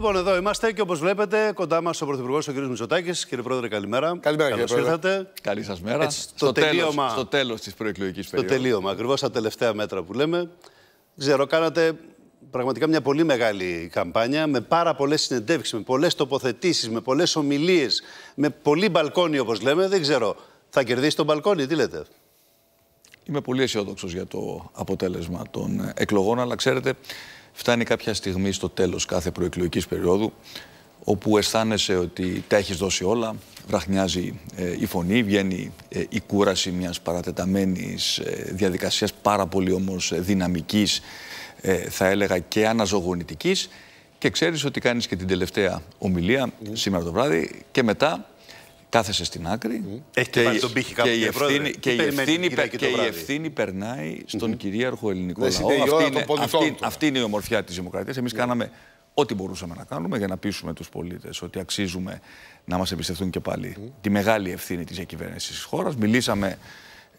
Λοιπόν, εδώ είμαστε και όπως βλέπετε, κοντά μας ο Πρωθυπουργός ο κ. Μητσοτάκης. Κύριε Πρόεδρε, καλημέρα. Καλημέρα, κύριε Πρόεδρε. Ήρθατε. Καλή σας μέρα. Έτσι, στο, στο τελείωμα. Στο τέλος της προεκλογικής περίοδου. Στο τελείωμα, ακριβώς τα τελευταία μέτρα που λέμε. Ξέρω, κάνατε πραγματικά μια πολύ μεγάλη καμπάνια με πάρα πολλές συνεντεύξεις, με πολλές τοποθετήσεις, με πολλές ομιλίες, με πολύ μπαλκόνι όπως λέμε. Δεν ξέρω. Θα κερδίσει τον μπαλκόνι, τι λέτε. Είμαι πολύ αισιόδοξος για το αποτέλεσμα των εκλογών, αλλά ξέρετε, φτάνει κάποια στιγμή στο τέλος κάθε προεκλογικής περίοδου όπου αισθάνεσαι ότι τα έχεις δώσει όλα, βραχνιάζει ε, η φωνή, βγαίνει ε, η κούραση μιας παρατεταμένης ε, διαδικασίας πάρα πολύ όμως δυναμικής, θα έλεγα και αναζωογονητικής και ξέρεις ότι κάνεις και την τελευταία ομιλία ναι. σήμερα το βράδυ και μετά κάθεσε στην άκρη και, τον και, η ευθύνη, και, η ευθύνη, περνάει στον κυρίαρχο ελληνικό λαό. Αυτή είναι, η ομορφιά της δημοκρατίας. Εμείς ναι. κάναμε ό,τι μπορούσαμε να κάνουμε για να πείσουμε τους πολίτες ότι αξίζουμε να μας εμπιστευτούν και πάλι τη μεγάλη ευθύνη της διακυβέρνησης της χώρας. Μιλήσαμε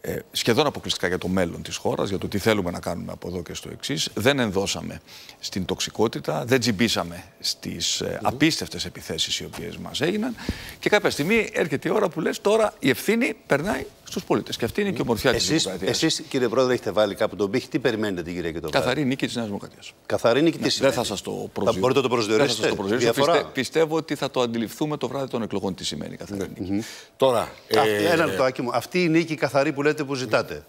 ε, σχεδόν αποκλειστικά για το μέλλον της χώρας, για το τι θέλουμε να κάνουμε από εδώ και στο εξής. Δεν ενδώσαμε στην τοξικότητα, δεν τζιμπήσαμε στις ε, απίστευτες επιθέσεις οι οποίες μας έγιναν και κάποια στιγμή έρχεται η ώρα που λες τώρα η ευθύνη περνάει στους πολίτες. Και αυτή είναι και η ομορφιά της Δημοκρατίας. Εσείς, κύριε Πρόεδρε, έχετε βάλει κάπου τον πύχη. Τι περιμένετε την κυρία και Καθαρή νίκη της Νέας Δημοκρατίας. Καθαρή νίκη της. Δεν θα σας το προσδιορίσω. Θα μπορείτε το θα το προσδιορίσω. πιστεύω ότι θα το αντιληφθούμε το βράδυ των εκλογών τι σημαίνει καθαρή ναι. νίκη. Τώρα. Ε, ένα λεπτό, μου. Αυτή η νίκη καθαρή που λέτε που ζητάτε.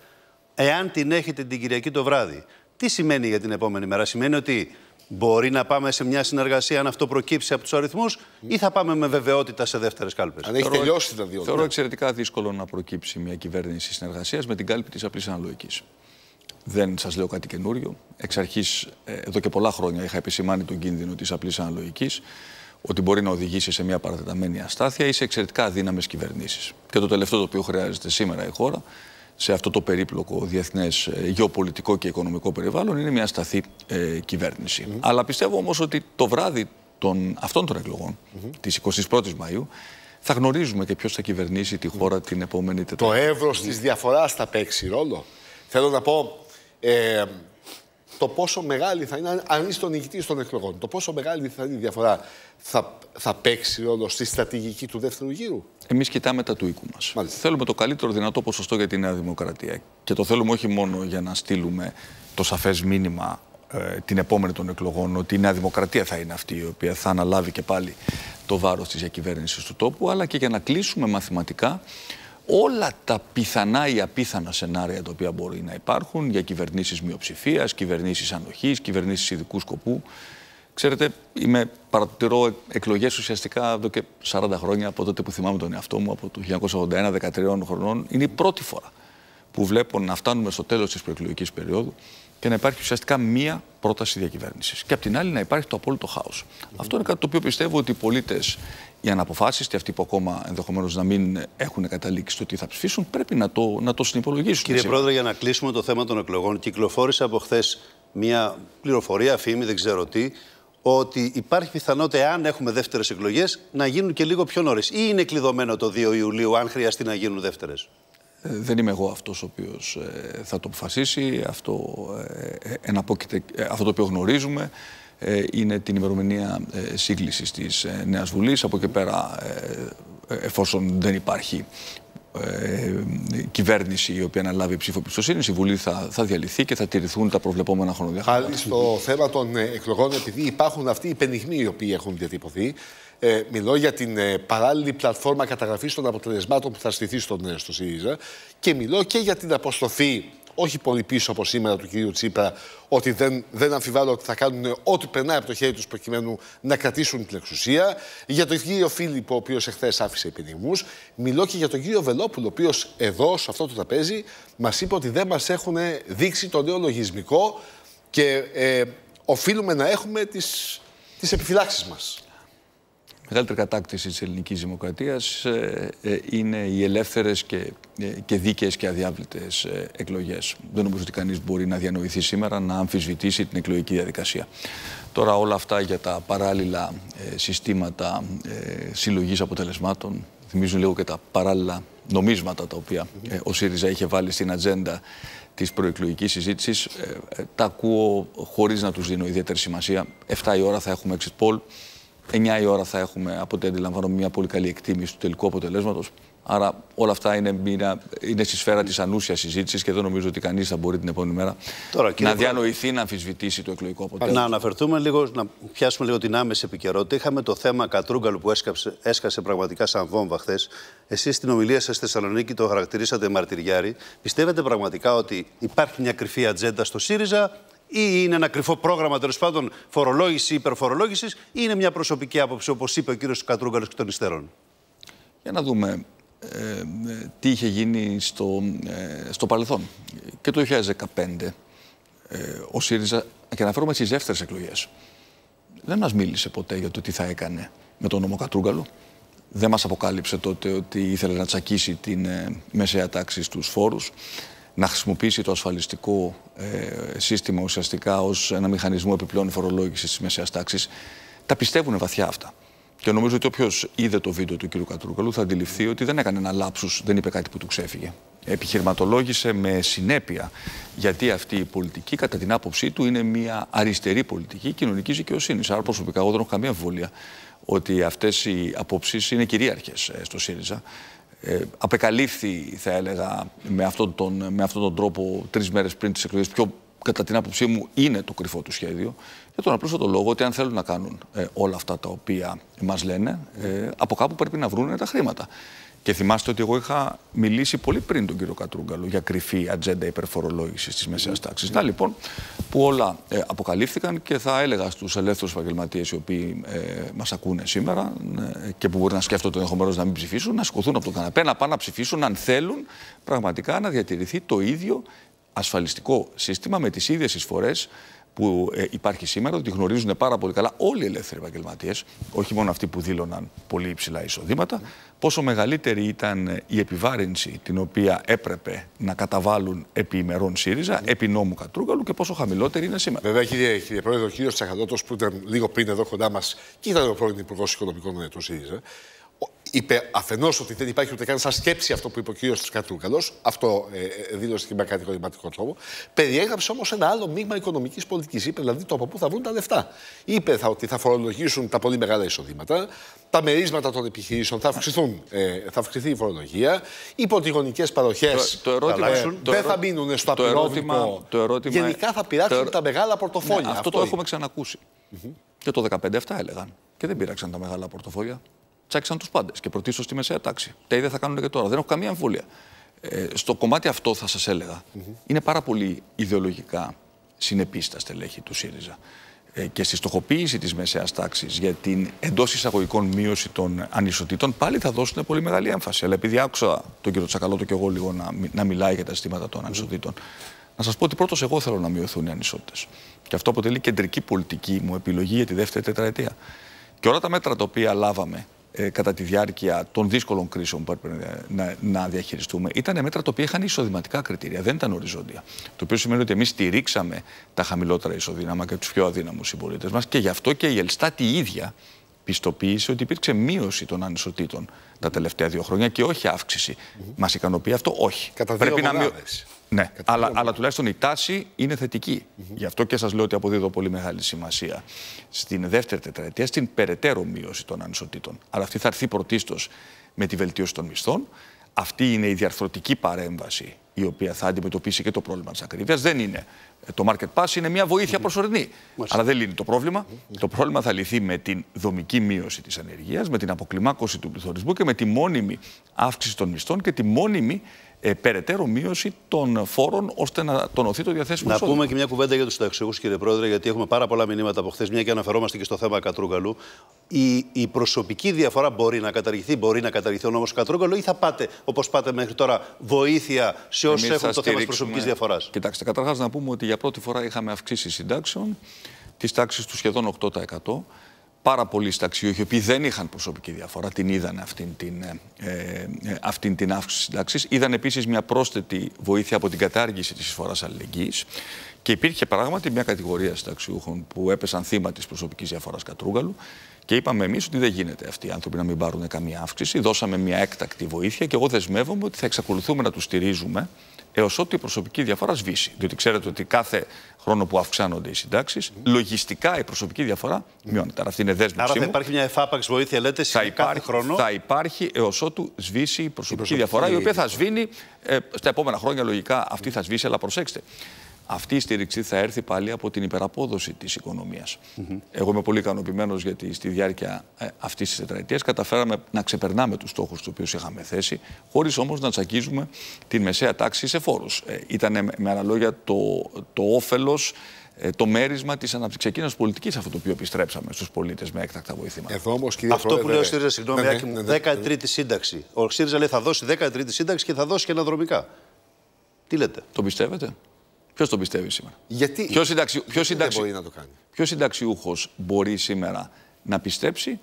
Εάν την έχετε την Κυριακή το βράδυ, τι σημαίνει για την επόμενη μέρα. Σημαίνει ότι Μπορεί να πάμε σε μια συνεργασία αν αυτό προκύψει από τους αριθμούς, ή θα πάμε με βεβαιότητα σε δεύτερες κάλπες. Αν έχει τελειώσει τα δύο. Θεωρώ ναι. εξαιρετικά δύσκολο να προκύψει μια κυβέρνηση συνεργασίας με την κάλπη της απλής αναλογικής. Δεν σας λέω κάτι καινούριο. Εξ αρχής, ε, εδώ και πολλά χρόνια είχα επισημάνει τον κίνδυνο της απλής αναλογικής ότι μπορεί να οδηγήσει σε μια παρατεταμένη αστάθεια ή σε εξαιρετικά αδύναμες κυβερνήσεις. Και το τελευταίο το οποίο χρειάζεται σήμερα η χώρα σε αυτό το περίπλοκο διεθνές ε, γεωπολιτικό και οικονομικό περιβάλλον είναι μια σταθή ε, κυβέρνηση. Αλλά πιστεύω όμως ότι το βράδυ των, αυτών των εκλογών, mm τη 21η Μαου, θα γνωρίζουμε και ποιος θα κυβερνήσει τη χώρα την επόμενη Τετάρτη. Το εύρος της διαφοράς θα παίξει ρόλο. Θέλω να πω. Ε, το πόσο μεγάλη θα είναι, αν είσαι τον νικητή των εκλογών, το πόσο μεγάλη θα είναι η διαφορά, θα, θα παίξει ρόλο στη στρατηγική του δεύτερου γύρου. Εμείς κοιτάμε τα του οίκου μας. Θέλουμε το καλύτερο δυνατό ποσοστό για τη Νέα Δημοκρατία. Και το θέλουμε όχι μόνο για να στείλουμε το σαφές μήνυμα ε, την επόμενη των εκλογών ότι η Νέα Δημοκρατία θα είναι αυτή η οποία θα αναλάβει και πάλι το βάρος της διακυβέρνησης του τόπου αλλά και για να κλείσουμε μαθηματικά όλα τα πιθανά ή απίθανα σενάρια τα οποία μπορεί να υπάρχουν για κυβερνήσεις μειοψηφίας, κυβερνήσεις ανοχής, κυβερνήσεις ειδικού σκοπού. Ξέρετε, είμαι, παρατηρώ εκλογές ουσιαστικά εδώ και 40 χρόνια από τότε που θυμάμαι τον εαυτό μου, από το 1981, 13 χρονών. Είναι η πρώτη φορά που βλέπω να φτάνουμε στο τέλος της προεκλογικής περίοδου και να υπάρχει ουσιαστικά μία πρόταση διακυβέρνησης. Και απ' την άλλη να υπάρχει το απόλυτο χάος. Αυτό είναι κάτι το οποίο πιστεύω ότι οι πολίτες να αποφάσει και αυτοί που ακόμα ενδεχομένως να μην έχουν καταλήξει στο τι θα ψηφίσουν, πρέπει να το, να το συνυπολογίσουν. Κύριε Πρόεδρε, για να κλείσουμε το θέμα των εκλογών, κυκλοφόρησε από χθες μια πληροφορία, φήμη, δεν ξέρω τι, ότι υπάρχει πιθανότητα, αν έχουμε δεύτερες εκλογές, να γίνουν και λίγο πιο νωρίς. Ή είναι κλειδωμένο το 2 Ιουλίου, αν χρειαστεί να γίνουν δεύτερες. Ε, δεν είμαι εγώ αυτός ο οποίος ε, θα το αποφασίσει. Αυτό, ε, ε αυτό το οποίο γνωρίζουμε ε, είναι την ημερομηνία ε, σύγκλησης της ε, Νέας Βουλής. Από εκεί πέρα, εφόσον δεν υπάρχει κυβέρνηση η οποία να λάβει ψήφο πιστοσύνη. η Βουλή θα, θα διαλυθεί και θα τηρηθούν τα προβλεπόμενα χρονοδιαγράμματα. Πάλι στο θέμα των εκλογών, επειδή υπάρχουν αυτοί οι πενιγμοί οι οποίοι έχουν διατυπωθεί, ε, μιλώ για την ε, παράλληλη πλατφόρμα καταγραφής των αποτελεσμάτων που θα στηθεί στον, στο ΣΥΡΙΖΑ και μιλώ και για την αποστοφή όχι πολύ πίσω από σήμερα του κυρίου Τσίπρα, ότι δεν, δεν αμφιβάλλω ότι θα κάνουν ό,τι περνάει από το χέρι τους προκειμένου να κρατήσουν την εξουσία. Για τον κύριο Φίλιππο, ο οποίος εχθές άφησε επιδημού. Μιλώ και για τον κύριο Βελόπουλο, ο οποίος εδώ, σε αυτό το τραπέζι, μας είπε ότι δεν μας έχουν δείξει το νέο λογισμικό και ε, οφείλουμε να έχουμε τις τις επιφυλάξεις μας μεγαλύτερη κατάκτηση της ελληνικής δημοκρατίας ε, ε, είναι οι ελεύθερες και, ε, και δίκαιες και αδιάβλητες εκλογές. Δεν νομίζω ότι κανείς μπορεί να διανοηθεί σήμερα να αμφισβητήσει την εκλογική διαδικασία. Τώρα όλα αυτά για τα παράλληλα συστήματα συλλογής αποτελεσμάτων θυμίζουν λίγο και τα παράλληλα νομίσματα τα οποία ο ΣΥΡΙΖΑ είχε βάλει στην ατζέντα της προεκλογικής συζήτησης. Τα ακούω χωρίς να τους δίνω ιδιαίτερη σημασία. 7 η ώρα θα έχουμε exit poll. 9 η ώρα θα έχουμε από ό,τι αντιλαμβάνομαι μια πολύ καλή εκτίμηση του τελικού αποτελέσματος. Άρα όλα αυτά είναι, είναι στη σφαίρα της ανούσιας συζήτησης και δεν νομίζω ότι κανείς θα μπορεί την επόμενη μέρα Τώρα, να διανοηθεί να αμφισβητήσει το εκλογικό αποτέλεσμα. Να αναφερθούμε λίγο, να πιάσουμε λίγο την άμεση επικαιρότητα. Είχαμε το θέμα Κατρούγκαλου που έσκασε, έσκασε πραγματικά σαν βόμβα χθες. Εσείς στην ομιλία σας στη Θεσσαλονίκη το χαρακτηρίσατε μαρτυριάρι. Πιστεύετε πραγματικά ότι υπάρχει μια κρυφή ατζέντα στο ΣΥΡΙΖΑ ή είναι ένα κρυφό πρόγραμμα τέλος πάντων φορολόγηση ή υπερφορολόγησης, ή είναι μια προσωπική άποψη, όπως είπε ο κύριος Κατρούγκαλος και των υστέρων. Για να δούμε ε, ε, τι είχε γίνει στο, ε, στο παρελθόν. Και το 2015 ε, ο ΣΥΡΙΖΑ, και αναφέρομαι στις δεύτερες εκλογές, δεν μας μίλησε ποτέ για το τι θα έκανε με τον νόμο Κατρούγκαλο. Δεν μας αποκάλυψε τότε ότι ήθελε να τσακίσει την ε, μεσαία τάξη στους φόρους να χρησιμοποιήσει το ασφαλιστικό ε, σύστημα ουσιαστικά ως ένα μηχανισμό επιπλέον φορολόγησης της μεσαία τάξης. Τα πιστεύουν βαθιά αυτά. Και νομίζω ότι όποιος είδε το βίντεο του κ. Κατρούκαλου θα αντιληφθεί ότι δεν έκανε ένα λάψου, δεν είπε κάτι που του ξέφυγε. Επιχειρηματολόγησε με συνέπεια γιατί αυτή η πολιτική, κατά την άποψή του, είναι μια αριστερή πολιτική κοινωνικής δικαιοσύνης. Άρα, προσωπικά, εγώ δεν έχω καμία βολία ότι αυτές οι απόψεις είναι κυρίαρχες ε, στο ΣΥΡΙΖΑ. Ε, απεκαλύφθη, θα έλεγα, με αυτόν τον, με αυτόν τον τρόπο τρεις μέρες πριν τις εκλογές. Πιο κατά την άποψή μου είναι το κρυφό του σχέδιο. Για τον απλούστατο λόγο ότι αν θέλουν να κάνουν ε, όλα αυτά τα οποία μας λένε, ε, από κάπου πρέπει να βρουν τα χρήματα. Και θυμάστε ότι εγώ είχα μιλήσει πολύ πριν τον κύριο Κατρούγκαλο για κρυφή ατζέντα υπερφορολόγησης της μεσαία ναι. τάξης. Να λοιπόν που όλα ε, αποκαλύφθηκαν και θα έλεγα στους ελεύθερους επαγγελματίες οι οποίοι ε, μας ακούνε σήμερα ε, και που μπορεί να σκέφτονται ενδεχομένως να μην ψηφίσουν, να σηκωθούν από τον καναπέ, να πάνε να ψηφίσουν αν θέλουν πραγματικά να διατηρηθεί το ίδιο ασφαλιστικό σύστημα με τις ίδιες εισφορές που ε, υπάρχει σήμερα, ότι γνωρίζουν πάρα πολύ καλά όλοι οι ελεύθεροι επαγγελματίες, όχι μόνο αυτοί που δήλωναν πολύ υψηλά εισοδήματα, πόσο μεγαλύτερη ήταν ε, η επιβάρυνση την οποία έπρεπε να καταβάλουν επί ημερών ΣΥΡΙΖΑ, ναι. επί νόμου Κατρούγκαλου και πόσο χαμηλότερη είναι σήμερα. Βέβαια, κύριε, κύριε Πρόεδρο, ο κύριος Τσαχαδότος, που ήταν λίγο πριν εδώ κοντά μας και ήταν ο πρώην Υπουργός Οικονομικών του ΣΥΡΙΖΑ, είπε αφενός ότι δεν υπάρχει ούτε καν σαν σκέψη αυτό που είπε ο κύριος Κατρούκαλο. Αυτό ε, ε, δήλωσε και με κατηγορηματικό τρόπο. Περιέγραψε όμως ένα άλλο μείγμα οικονομικής πολιτικής. Είπε δηλαδή το από πού θα βρουν τα λεφτά. Είπε θα, ότι θα φορολογήσουν τα πολύ μεγάλα εισοδήματα, τα μερίσματα των επιχειρήσεων θα αυξηθούν, ε, θα αυξηθεί η φορολογία, οι γονικές παροχές το, το ε, θα, δεν θα μείνουν στο απλό ερώτημα, Γενικά θα πειράξουν τα μεγάλα πορτοφόλια. Ναι, αυτό, το έχουμε ξανακούσει. Και το 2015 έλεγαν. Και δεν πειράξαν τα μεγάλα πορτοφόλια τσάκισαν τους πάντες και πρωτίστω στη μεσαία τάξη. Τα ίδια θα κάνουν και τώρα. Δεν έχω καμία αμφιβολία. Ε, στο κομμάτι αυτό θα σας ελεγα mm -hmm. είναι πάρα πολύ ιδεολογικά συνεπή τα στελέχη του ΣΥΡΙΖΑ ε, και στη στοχοποίηση της μεσαίας τάξης για την εντός εισαγωγικών μείωση των ανισοτήτων πάλι θα δώσουν πολύ μεγάλη έμφαση. Αλλά επειδή άκουσα τον κύριο Τσακαλώτο και εγώ λίγο να, να μιλάει για τα αισθήματα των ανισοτήτων, mm -hmm. να σας πω ότι πρώτος εγώ θέλω να μειωθούν οι ανισότητες. Και αυτό αποτελεί κεντρική πολιτική μου επιλογή για τη δεύτερη τετραετία. Και όλα τα μέτρα τα οποία λάβαμε ε, κατά τη διάρκεια των δύσκολων κρίσεων που έπρεπε να, να διαχειριστούμε ήταν μέτρα τα οποία είχαν εισοδηματικά κριτήρια, δεν ήταν οριζόντια. Το οποίο σημαίνει ότι εμείς στηρίξαμε τα χαμηλότερα ισοδύναμα και τους πιο αδύναμους συμπολίτες μας και γι' αυτό και η Ελστάτ η ίδια πιστοποίησε ότι υπήρξε μείωση των ανισοτήτων τα τελευταία δύο χρόνια και όχι αύξηση. Mm -hmm. Μας ικανοποιεί αυτό, όχι. Κατά δύο Πρέπει να μειω... Ναι, αλλά, αλλά τουλάχιστον η τάση είναι θετική. Γι' αυτό και σας λέω ότι αποδίδω πολύ μεγάλη σημασία στην δεύτερη τετραετία στην περαιτέρω μείωση των ανισοτήτων. Αλλά αυτή θα έρθει πρωτίστως με τη βελτίωση των μισθών. Αυτή είναι η διαρθρωτική παρέμβαση η οποία θα αντιμετωπίσει και το πρόβλημα της ακρίβειας. Δεν είναι. Το market pass είναι μια βοήθεια προσωρινή. Αλλά δεν λύνει το πρόβλημα. Το πρόβλημα θα λυθεί με την δομική μείωση της ανεργίας, με την αποκλιμάκωση του πληθωρισμού και με τη μόνιμη αύξηση των μισθών και τη μόνιμη ε, περαιτέρω μείωση των φόρων ώστε να τονωθεί το διαθέσιμο σώμα. Να πούμε και μια κουβέντα για τους συνταξιούχους, κύριε Πρόεδρε, γιατί έχουμε πάρα πολλά μηνύματα από χθες, μια και αναφερόμαστε και στο θέμα Κατρούγκαλου. Η, η προσωπική διαφορά μπορεί να καταργηθεί, μπορεί να καταργηθεί ο νόμος Κατρούγκαλου ή θα πάτε όπως πάτε μέχρι τώρα βοήθεια σε όσους έχουν το θέμα της προσωπικής διαφοράς. Κοιτάξτε, καταρχάς να πούμε ότι για πρώτη φορά είχαμε αυξήσει συντάξεων τη τάξη του σχεδόν 8% πάρα πολλοί συνταξιούχοι, οι οποίοι δεν είχαν προσωπική διαφορά, την είδαν αυτήν την, ε, ε, ε αυτήν την αύξηση συντάξη. Είδαν επίσης μια πρόσθετη βοήθεια από την κατάργηση της εισφοράς αλληλεγγύης. Και υπήρχε πράγματι μια κατηγορία συνταξιούχων που έπεσαν θύμα της προσωπικής διαφοράς Κατρούγκαλου. Και είπαμε εμείς ότι δεν γίνεται αυτοί οι άνθρωποι να μην πάρουν καμία αύξηση. Δώσαμε μια έκτακτη βοήθεια και εγώ δεσμεύομαι ότι θα εξακολουθούμε να τους στηρίζουμε έως ότι η προσωπική διαφορά σβήσει. Διότι ξέρετε ότι κάθε χρόνο που αυξάνονται οι συντάξεις, λογιστικά η προσωπική διαφορά μειώνεται. Άρα αυτή είναι δέσμευση. Άρα θα υπάρχει μια εφάπαξ βοήθεια, λέτε, σε υπάρχει, κάθε χρόνο. Θα υπάρχει έως ότου σβήσει η προσωπική, διαφορά, η οποία θα σβήνει ε, στα επόμενα χρόνια λογικά αυτή θα σβήσει, αλλά προσέξτε αυτή η στήριξη θα έρθει πάλι από την υπεραπόδοση της οικονομίας. Mm Εγώ είμαι πολύ ικανοποιημένος γιατί στη διάρκεια ε, αυτής της τετραετίας καταφέραμε να ξεπερνάμε τους στόχους τους οποίους του οποίου είχαμε θέσει, χωρίς όμως να τσακίζουμε την μεσαία τάξη σε φόρους. Ε, ήταν ε, με άλλα λόγια το, το όφελος ε, το μέρισμα της αναπτυξιακής πολιτικής, αυτό το οποίο επιστρέψαμε στους πολίτες με έκτακτα βοηθήματα. Εδώ όμως, κύριε αυτό που λέει ο ΣΥΡΙΖΑ, συγγνώμη, ναι, ναι, 13η ναι, ναι. σύνταξη. Ο ΣΥΡΙΖΑ λέει θα δώσει 13η σύνταξη και θα δώσει και αναδρομικά. Τι λέτε. Το πιστεύετε. Ποιος τον πιστεύει σήμερα. Γιατί. Ποιος συνταξι... μπορεί να το κάνει. Ποιος συνταξιούχος μπορεί σήμερα να πιστέψει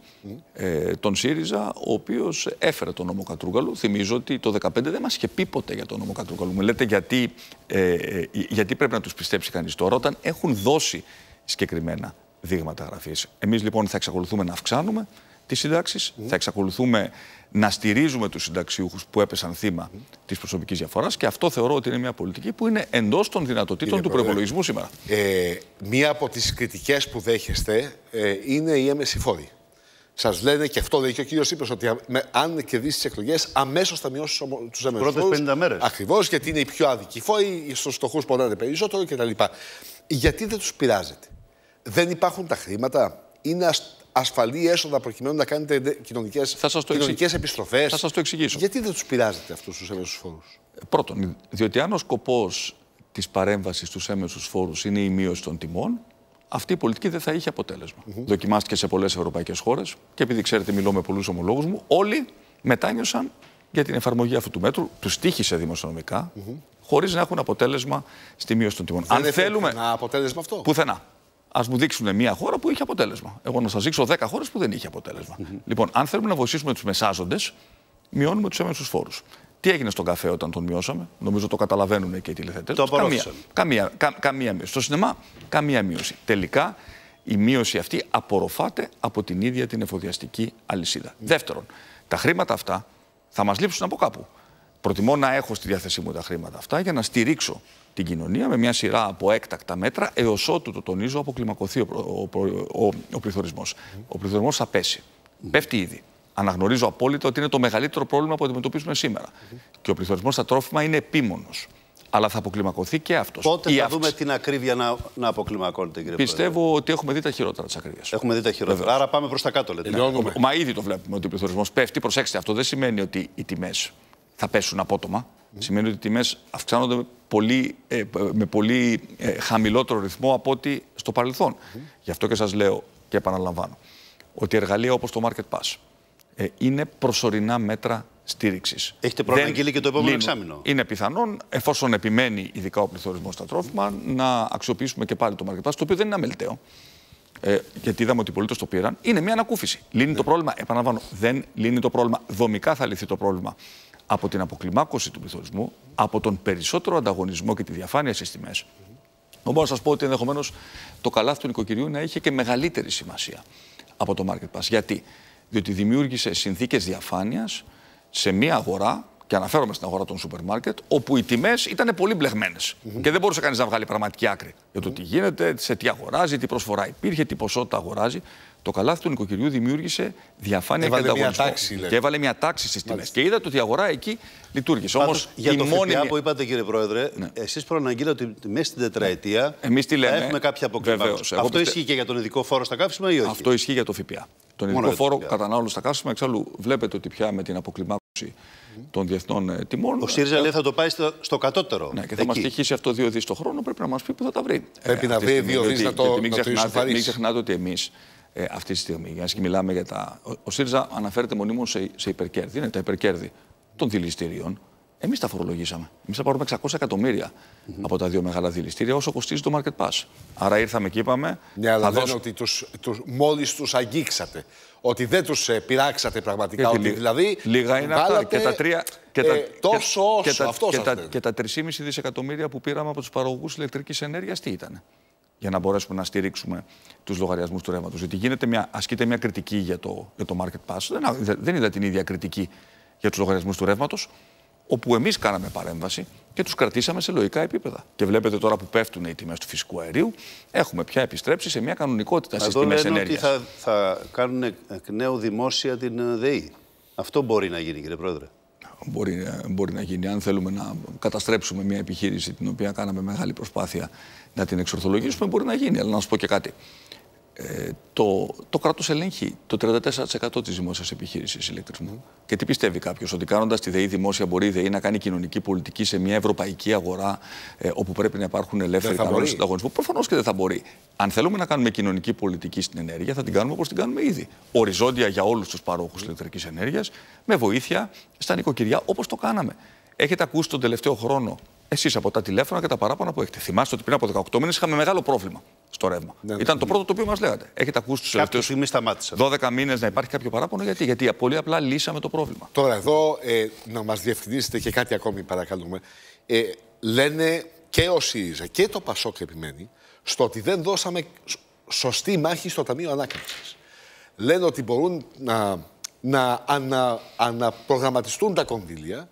ε, τον ΣΥΡΙΖΑ, ο οποίος έφερε τον νόμο Κατρούγκαλου. Θυμίζω ότι το 2015 δεν μας είχε πει ποτέ για τον νόμο Κατρούγκαλου. Μου λέτε γιατί, ε, ε, γιατί πρέπει να τους πιστέψει κανείς τώρα, όταν έχουν δώσει συγκεκριμένα δείγματα γραφής. Εμείς λοιπόν θα εξακολουθούμε να αυξάνουμε της σύνταξης. Θα εξακολουθούμε να στηρίζουμε τους συνταξιούχους που έπεσαν θύμα mm. της προσωπικής διαφοράς και αυτό θεωρώ ότι είναι μια πολιτική που είναι εντός των δυνατοτήτων του προπολογισμού σήμερα. Ε, μία από τις κριτικές που δέχεστε ε, είναι η έμεση φόρη. Σας λένε και αυτό λέει και ο κύριος Ήπειρο, ότι αν κερδίσεις τις εκλογές, αμέσως θα μειώσεις του έμεσου φόρου. Πρώτε 50 μέρες. Ακριβώς, γιατί είναι οι πιο άδικοι φόροι, στου φτωχού πονάνε περισσότερο κτλ. Γιατί δεν τους πειράζεται. Δεν υπάρχουν τα χρήματα, είναι ασφαλή έσοδα προκειμένου να κάνετε κοινωνικέ επιστροφές. επιστροφές. Θα σας το εξηγήσω. Γιατί δεν τους πειράζετε αυτούς τους έμεσους φόρους. Ε, πρώτον, διότι αν ο σκοπός της παρέμβασης στους έμεσους φόρους είναι η μείωση των τιμών, αυτή η πολιτική δεν θα είχε αποτέλεσμα. Mm -hmm. Δοκιμάστηκε σε πολλές ευρωπαϊκές χώρες και επειδή ξέρετε, μιλώ με πολλούς ομολόγους μου, όλοι μετάνιωσαν για την εφαρμογή αυτού του μέτρου. Τους τύχησε δημοσιονομικά, mm χωρίς να έχουν αποτέλεσμα στη μείωση των τιμών. Δεν θέλουμε. Ένα αποτέλεσμα αυτό. Πουθενά. Ας μου δείξουν μια χώρα που είχε αποτέλεσμα. Εγώ να σας δείξω 10 χώρες που δεν είχε αποτέλεσμα. Mm -hmm. Λοιπόν, αν θέλουμε να βοηθήσουμε τους μεσάζοντες, μειώνουμε τους έμεσους φόρους. Τι έγινε στον καφέ όταν τον μειώσαμε, νομίζω το καταλαβαίνουν και οι τηλεθετές. Το καμία, καμία, καμία μείωση. Στο σινεμά, καμία μείωση. Τελικά, η μείωση αυτή απορροφάται από την ίδια την εφοδιαστική αλυσίδα. Δεύτερον, τα χρήματα αυτά θα μας λείψουν από κάπου. Προτιμώ να έχω στη διάθεσή μου τα χρήματα αυτά για να στηρίξω την κοινωνία με μια σειρά από έκτακτα μέτρα, έως ότου το τονίζω αποκλιμακωθεί ο, ο, ο, ο πληθωρισμός. Ο πληθωρισμός θα πέσει. Πέφτει ήδη. Αναγνωρίζω απόλυτα ότι είναι το μεγαλύτερο πρόβλημα που αντιμετωπίζουμε σήμερα. Και ο πληθωρισμός στα τρόφιμα είναι επίμονος. Αλλά θα αποκλιμακωθεί και αυτός. Πότε θα δούμε την ακρίβεια να, να αποκλιμακώνεται, κύριε Πιστεύω Πρόεδρε. ότι έχουμε δει τα χειρότερα της ακρίβειας. Έχουμε δει τα χειρότερα. Βεβαίως. Άρα πάμε προς τα κάτω, λέτε. Μα ήδη το βλέπουμε ότι ο πληθωρισμός πέφτει. Προσέξτε, αυτό δεν σημαίνει ότι οι τιμές θα πέσουν απότομα. Σημαίνει ότι οι τιμές αυξάνονται ε, με πολύ, με πολύ χαμηλότερο ρυθμό από ό,τι στο παρελθόν. Mm. Γι' αυτό και σας λέω και επαναλαμβάνω ότι εργαλεία όπως το Market Pass ε, είναι προσωρινά μέτρα στήριξης. Έχετε προαναγγείλει και το επόμενο λύνουν. εξάμεινο. Είναι πιθανόν, εφόσον επιμένει ειδικά ο πληθωρισμός στα τρόφιμα, να αξιοποιήσουμε και πάλι το Market Pass, το οποίο δεν είναι αμεληταίο. Ε, γιατί είδαμε ότι οι πολίτες το πήραν, είναι μια ανακούφιση. Λύνει το ναι. πρόβλημα, επαναλαμβάνω, δεν λύνει το πρόβλημα. Δομικά θα λυθεί το πρόβλημα από την αποκλιμάκωση του πληθωρισμού, από τον περισσότερο ανταγωνισμό και τη διαφάνεια στις τιμές. Μπορώ να σας πω ότι ενδεχομένως το καλάθι του νοικοκυριού να είχε και μεγαλύτερη σημασία από το market pass. Γιατί, Διότι δημιούργησε συνθήκες διαφάνειας σε μια αγορά και αναφέρομαι στην αγορά των σούπερ μάρκετ, όπου οι τιμές ήταν πολύ μπλεγμένες. Mm-hmm. και δεν μπορούσε κανείς να βγάλει πραγματική άκρη για το τι γίνεται, σε τι αγοράζει, τι προσφορά υπήρχε, τι ποσότητα αγοράζει. Το καλάθι του νοικοκυριού δημιούργησε διαφάνεια και ανταγωνισμό. Και έβαλε μια τάξη στις τιμές. Και είδατε ότι η αγορά εκεί λειτουργήσε. Όμως για το μόνη... ΦΠΑ που είπατε, κύριε Πρόεδρε, ναι. εσείς προαναγγείλατε ότι μέσα στην τετραετία ε, Εμείς τι λέμε, έχουμε κάποια αποκλιμάκωση. Αυτό ισχύει και για τον ειδικό φόρο στα καύσιμα ή όχι. Αυτό ισχύει για το ΦΠΑ. Τον ειδικό φόρο κατανάλωση στα καύσιμα, εξάλλου βλέπετε ότι πια με την αποκλιμάκωση των διεθνών ε, τιμών. Ο ΣΥΡΙΖΑ λέει θα το πάει στο, στο κατώτερο. Ναι, και θα μας τυχήσει αυτό δύο δις το χρόνο, πρέπει να μας πει που θα τα βρει. Πρέπει ε, να βρει δύο δις να το Μην ξεχνάτε ότι εμείς ε, αυτή τη στιγμή. Για να μιλάμε για τα. Ο, ο ΣΥΡΙΖΑ αναφέρεται μονίμως σε, σε υπερκέρδη. Είναι τα υπερκέρδη των δηληστηρίων. Εμείς τα φορολογήσαμε. Εμείς θα πάρουμε 600 εκατομμύρια από τα δύο μεγάλα δηληστήρια όσο κοστίζει το Market Pass. Άρα ήρθαμε και είπαμε. Ναι, αλλά ότι μόλις τους αγγίξατε ότι δεν τους ε, πειράξατε πραγματικά. ότι, δηλαδή, λίγα είναι αυτά. Και τα τρία. Και τα, ε, τόσο και, όσο. Και, αυτό και, τα, και τα 3,5 δισεκατομμύρια που πήραμε από τους παραγωγούς ηλεκτρικής ενέργειας, τι ήταν. Για να μπορέσουμε να στηρίξουμε τους λογαριασμούς του ρεύματος. Γιατί γίνεται μια, ασκείται μια κριτική για το, για το market pass. Δεν, δεν είδα την ίδια κριτική για τους λογαριασμούς του ρεύματος, όπου εμείς κάναμε παρέμβαση και τους κρατήσαμε σε λογικά επίπεδα. Και βλέπετε τώρα που πέφτουν οι τιμές του φυσικού αερίου, έχουμε πια επιστρέψει σε μια κανονικότητα στι τιμέ ενέργεια. Ότι θα, θα κάνουν εκ νέου δημόσια την ε, ΔΕΗ. Αυτό μπορεί να γίνει, κύριε Πρόεδρε. Μπορεί, ε, μπορεί να γίνει. Αν θέλουμε να καταστρέψουμε μια επιχείρηση την οποία κάναμε μεγάλη προσπάθεια να την εξορθολογήσουμε, μπορεί να γίνει. Αλλά να σας πω και κάτι το, το κράτος ελέγχει το 34% της δημόσιας επιχείρησης ηλεκτρισμού. Και τι πιστεύει κάποιος, ότι κάνοντας τη ΔΕΗ δημόσια μπορεί η ΔΕΗ να κάνει κοινωνική πολιτική σε μια ευρωπαϊκή αγορά ε, όπου πρέπει να υπάρχουν ελεύθεροι κανόνε ανταγωνισμού. Προφανώς και δεν θα μπορεί. Αν θέλουμε να κάνουμε κοινωνική πολιτική στην ενέργεια, θα την κάνουμε όπως την κάνουμε ήδη. Οριζόντια για όλους τους παρόχους ηλεκτρικής ενέργειας, με βοήθεια στα νοικοκυριά όπως το κάναμε. Έχετε ακούσει τον τελευταίο χρόνο εσείς από τα τηλέφωνα και τα παράπονα που έχετε. Θυμάστε ότι πριν από 18 μήνες είχαμε μεγάλο πρόβλημα στο ρεύμα. Ναι, ναι. Ήταν το πρώτο το οποίο μας λέγατε. Έχετε ακούσει τους τελευταίους. στιγμή σταμάτησαν. 12 μήνες να υπάρχει κάποιο παράπονο. Γιατί, γιατί πολύ απλά λύσαμε το πρόβλημα. Τώρα εδώ ε, να μας διευκρινίσετε και κάτι ακόμη, παρακαλούμε. Ε, λένε και ο ΣΥΡΙΖΑ και το ΠΑΣΟΚ επιμένει στο ότι δεν δώσαμε σωστή μάχη στο Ταμείο Ανάκαμψης. Λένε ότι μπορούν να, να αναπρογραμματιστούν τα κονδύλια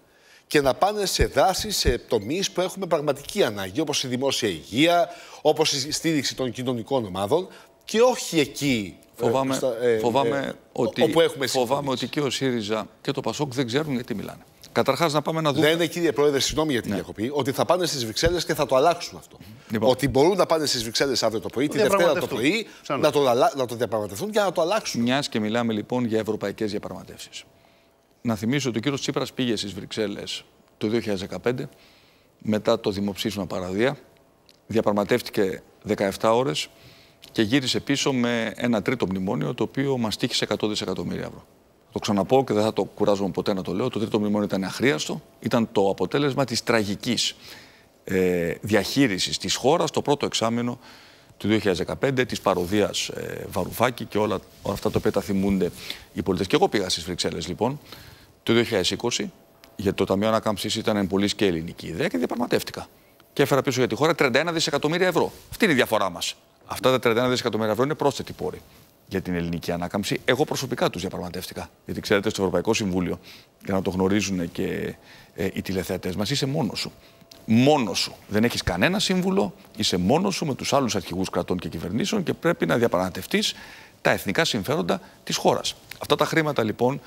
και να πάνε σε δάσεις σε τομείς που έχουμε πραγματική ανάγκη, όπως η δημόσια υγεία, όπως η στήριξη των κοινωνικών ομάδων και όχι εκεί. Ε, φοβάμαι, στα, ε, φοβάμαι, ε, ότι, όπου έχουμε φοβάμαι ότι και ο ΣΥΡΙΖΑ και το ΠΑΣΟΚ δεν ξέρουν γιατί μιλάνε. Καταρχάς, να πάμε να δούμε. Λένε, κύριε Πρόεδρε, συγγνώμη για την ναι. διακοπή, ότι θα πάνε στις Βρυξέλλες και θα το αλλάξουν αυτό. Λοιπόν. Ότι μπορούν να πάνε στις Βρυξέλλες αύριο το πρωί, τη Δευτέρα το πρωί, να το, να το διαπραγματευτούν και να το αλλάξουν. Μιας και μιλάμε λοιπόν για ευρωπαϊκές διαπραγματεύσεις να θυμίσω ότι ο κύριος Τσίπρας πήγε στις Βρυξέλλες το 2015 μετά το δημοψήφισμα παραδία, διαπραγματεύτηκε 17 ώρες και γύρισε πίσω με ένα τρίτο μνημόνιο το οποίο μας τύχησε 100 δισεκατομμύρια ευρώ. Το ξαναπώ και δεν θα το κουράζομαι ποτέ να το λέω. Το τρίτο μνημόνιο ήταν αχρίαστο. Ήταν το αποτέλεσμα της τραγικής ε, διαχείρισης της χώρας το πρώτο εξάμεινο του 2015, της παροδίας ε, Βαρουφάκη και όλα, όλα αυτά τα οποία τα θυμούνται οι πολίτες. Και εγώ πήγα στις Βρυξέλλες λοιπόν το 2020 γιατί το Ταμείο Ανάκαμψης ήταν πολύ και ελληνική ιδέα και διαπραγματεύτηκα. Και έφερα πίσω για τη χώρα 31 δισεκατομμύρια ευρώ. Αυτή είναι η διαφορά μας. Αυτά τα 31 δισεκατομμύρια ευρώ είναι πρόσθετη πόρη για την ελληνική ανάκαμψη. Εγώ προσωπικά τους διαπραγματεύτηκα. Γιατί ξέρετε, στο Ευρωπαϊκό Συμβούλιο, για να το γνωρίζουν και ε, οι τηλεθεατές μας, είσαι μόνος σου. Μόνος σου. Δεν έχεις κανένα σύμβουλο, είσαι μόνος σου με τους άλλους αρχηγούς κρατών και κυβερνήσεων και πρέπει να διαπραγματευτείς τα εθνικά συμφέροντα της χώρας. Αυτά τα χρήματα λοιπόν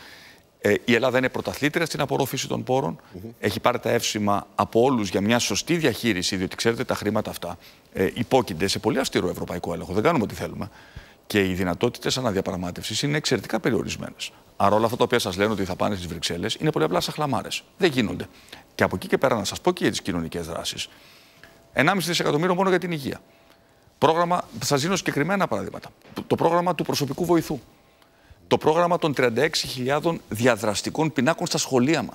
ε, η Ελλάδα είναι πρωταθλήτρια στην απορρόφηση των πόρων. Έχει πάρει τα εύσημα από όλους για μια σωστή διαχείριση, διότι ξέρετε τα χρήματα αυτά ε, υπόκεινται σε πολύ αυστηρό ευρωπαϊκό έλεγχο. Δεν κάνουμε ό,τι θέλουμε. Και οι δυνατότητες αναδιαπραγμάτευσης είναι εξαιρετικά περιορισμένες. Άρα όλα αυτά τα οποία σας λένε ότι θα πάνε στις Βρυξέλλες είναι πολύ απλά σαχλαμάρες. Δεν γίνονται. Και από εκεί και πέρα να σας πω και για τις κοινωνικές δράσεις. 1,5 δισεκατομμύριο μόνο για την υγεία. Πρόγραμμα, σας δίνω συγκεκριμένα παραδείγματα. Το πρόγραμμα του προσωπικού βοηθού το πρόγραμμα των 36.000 διαδραστικών πινάκων στα σχολεία μας.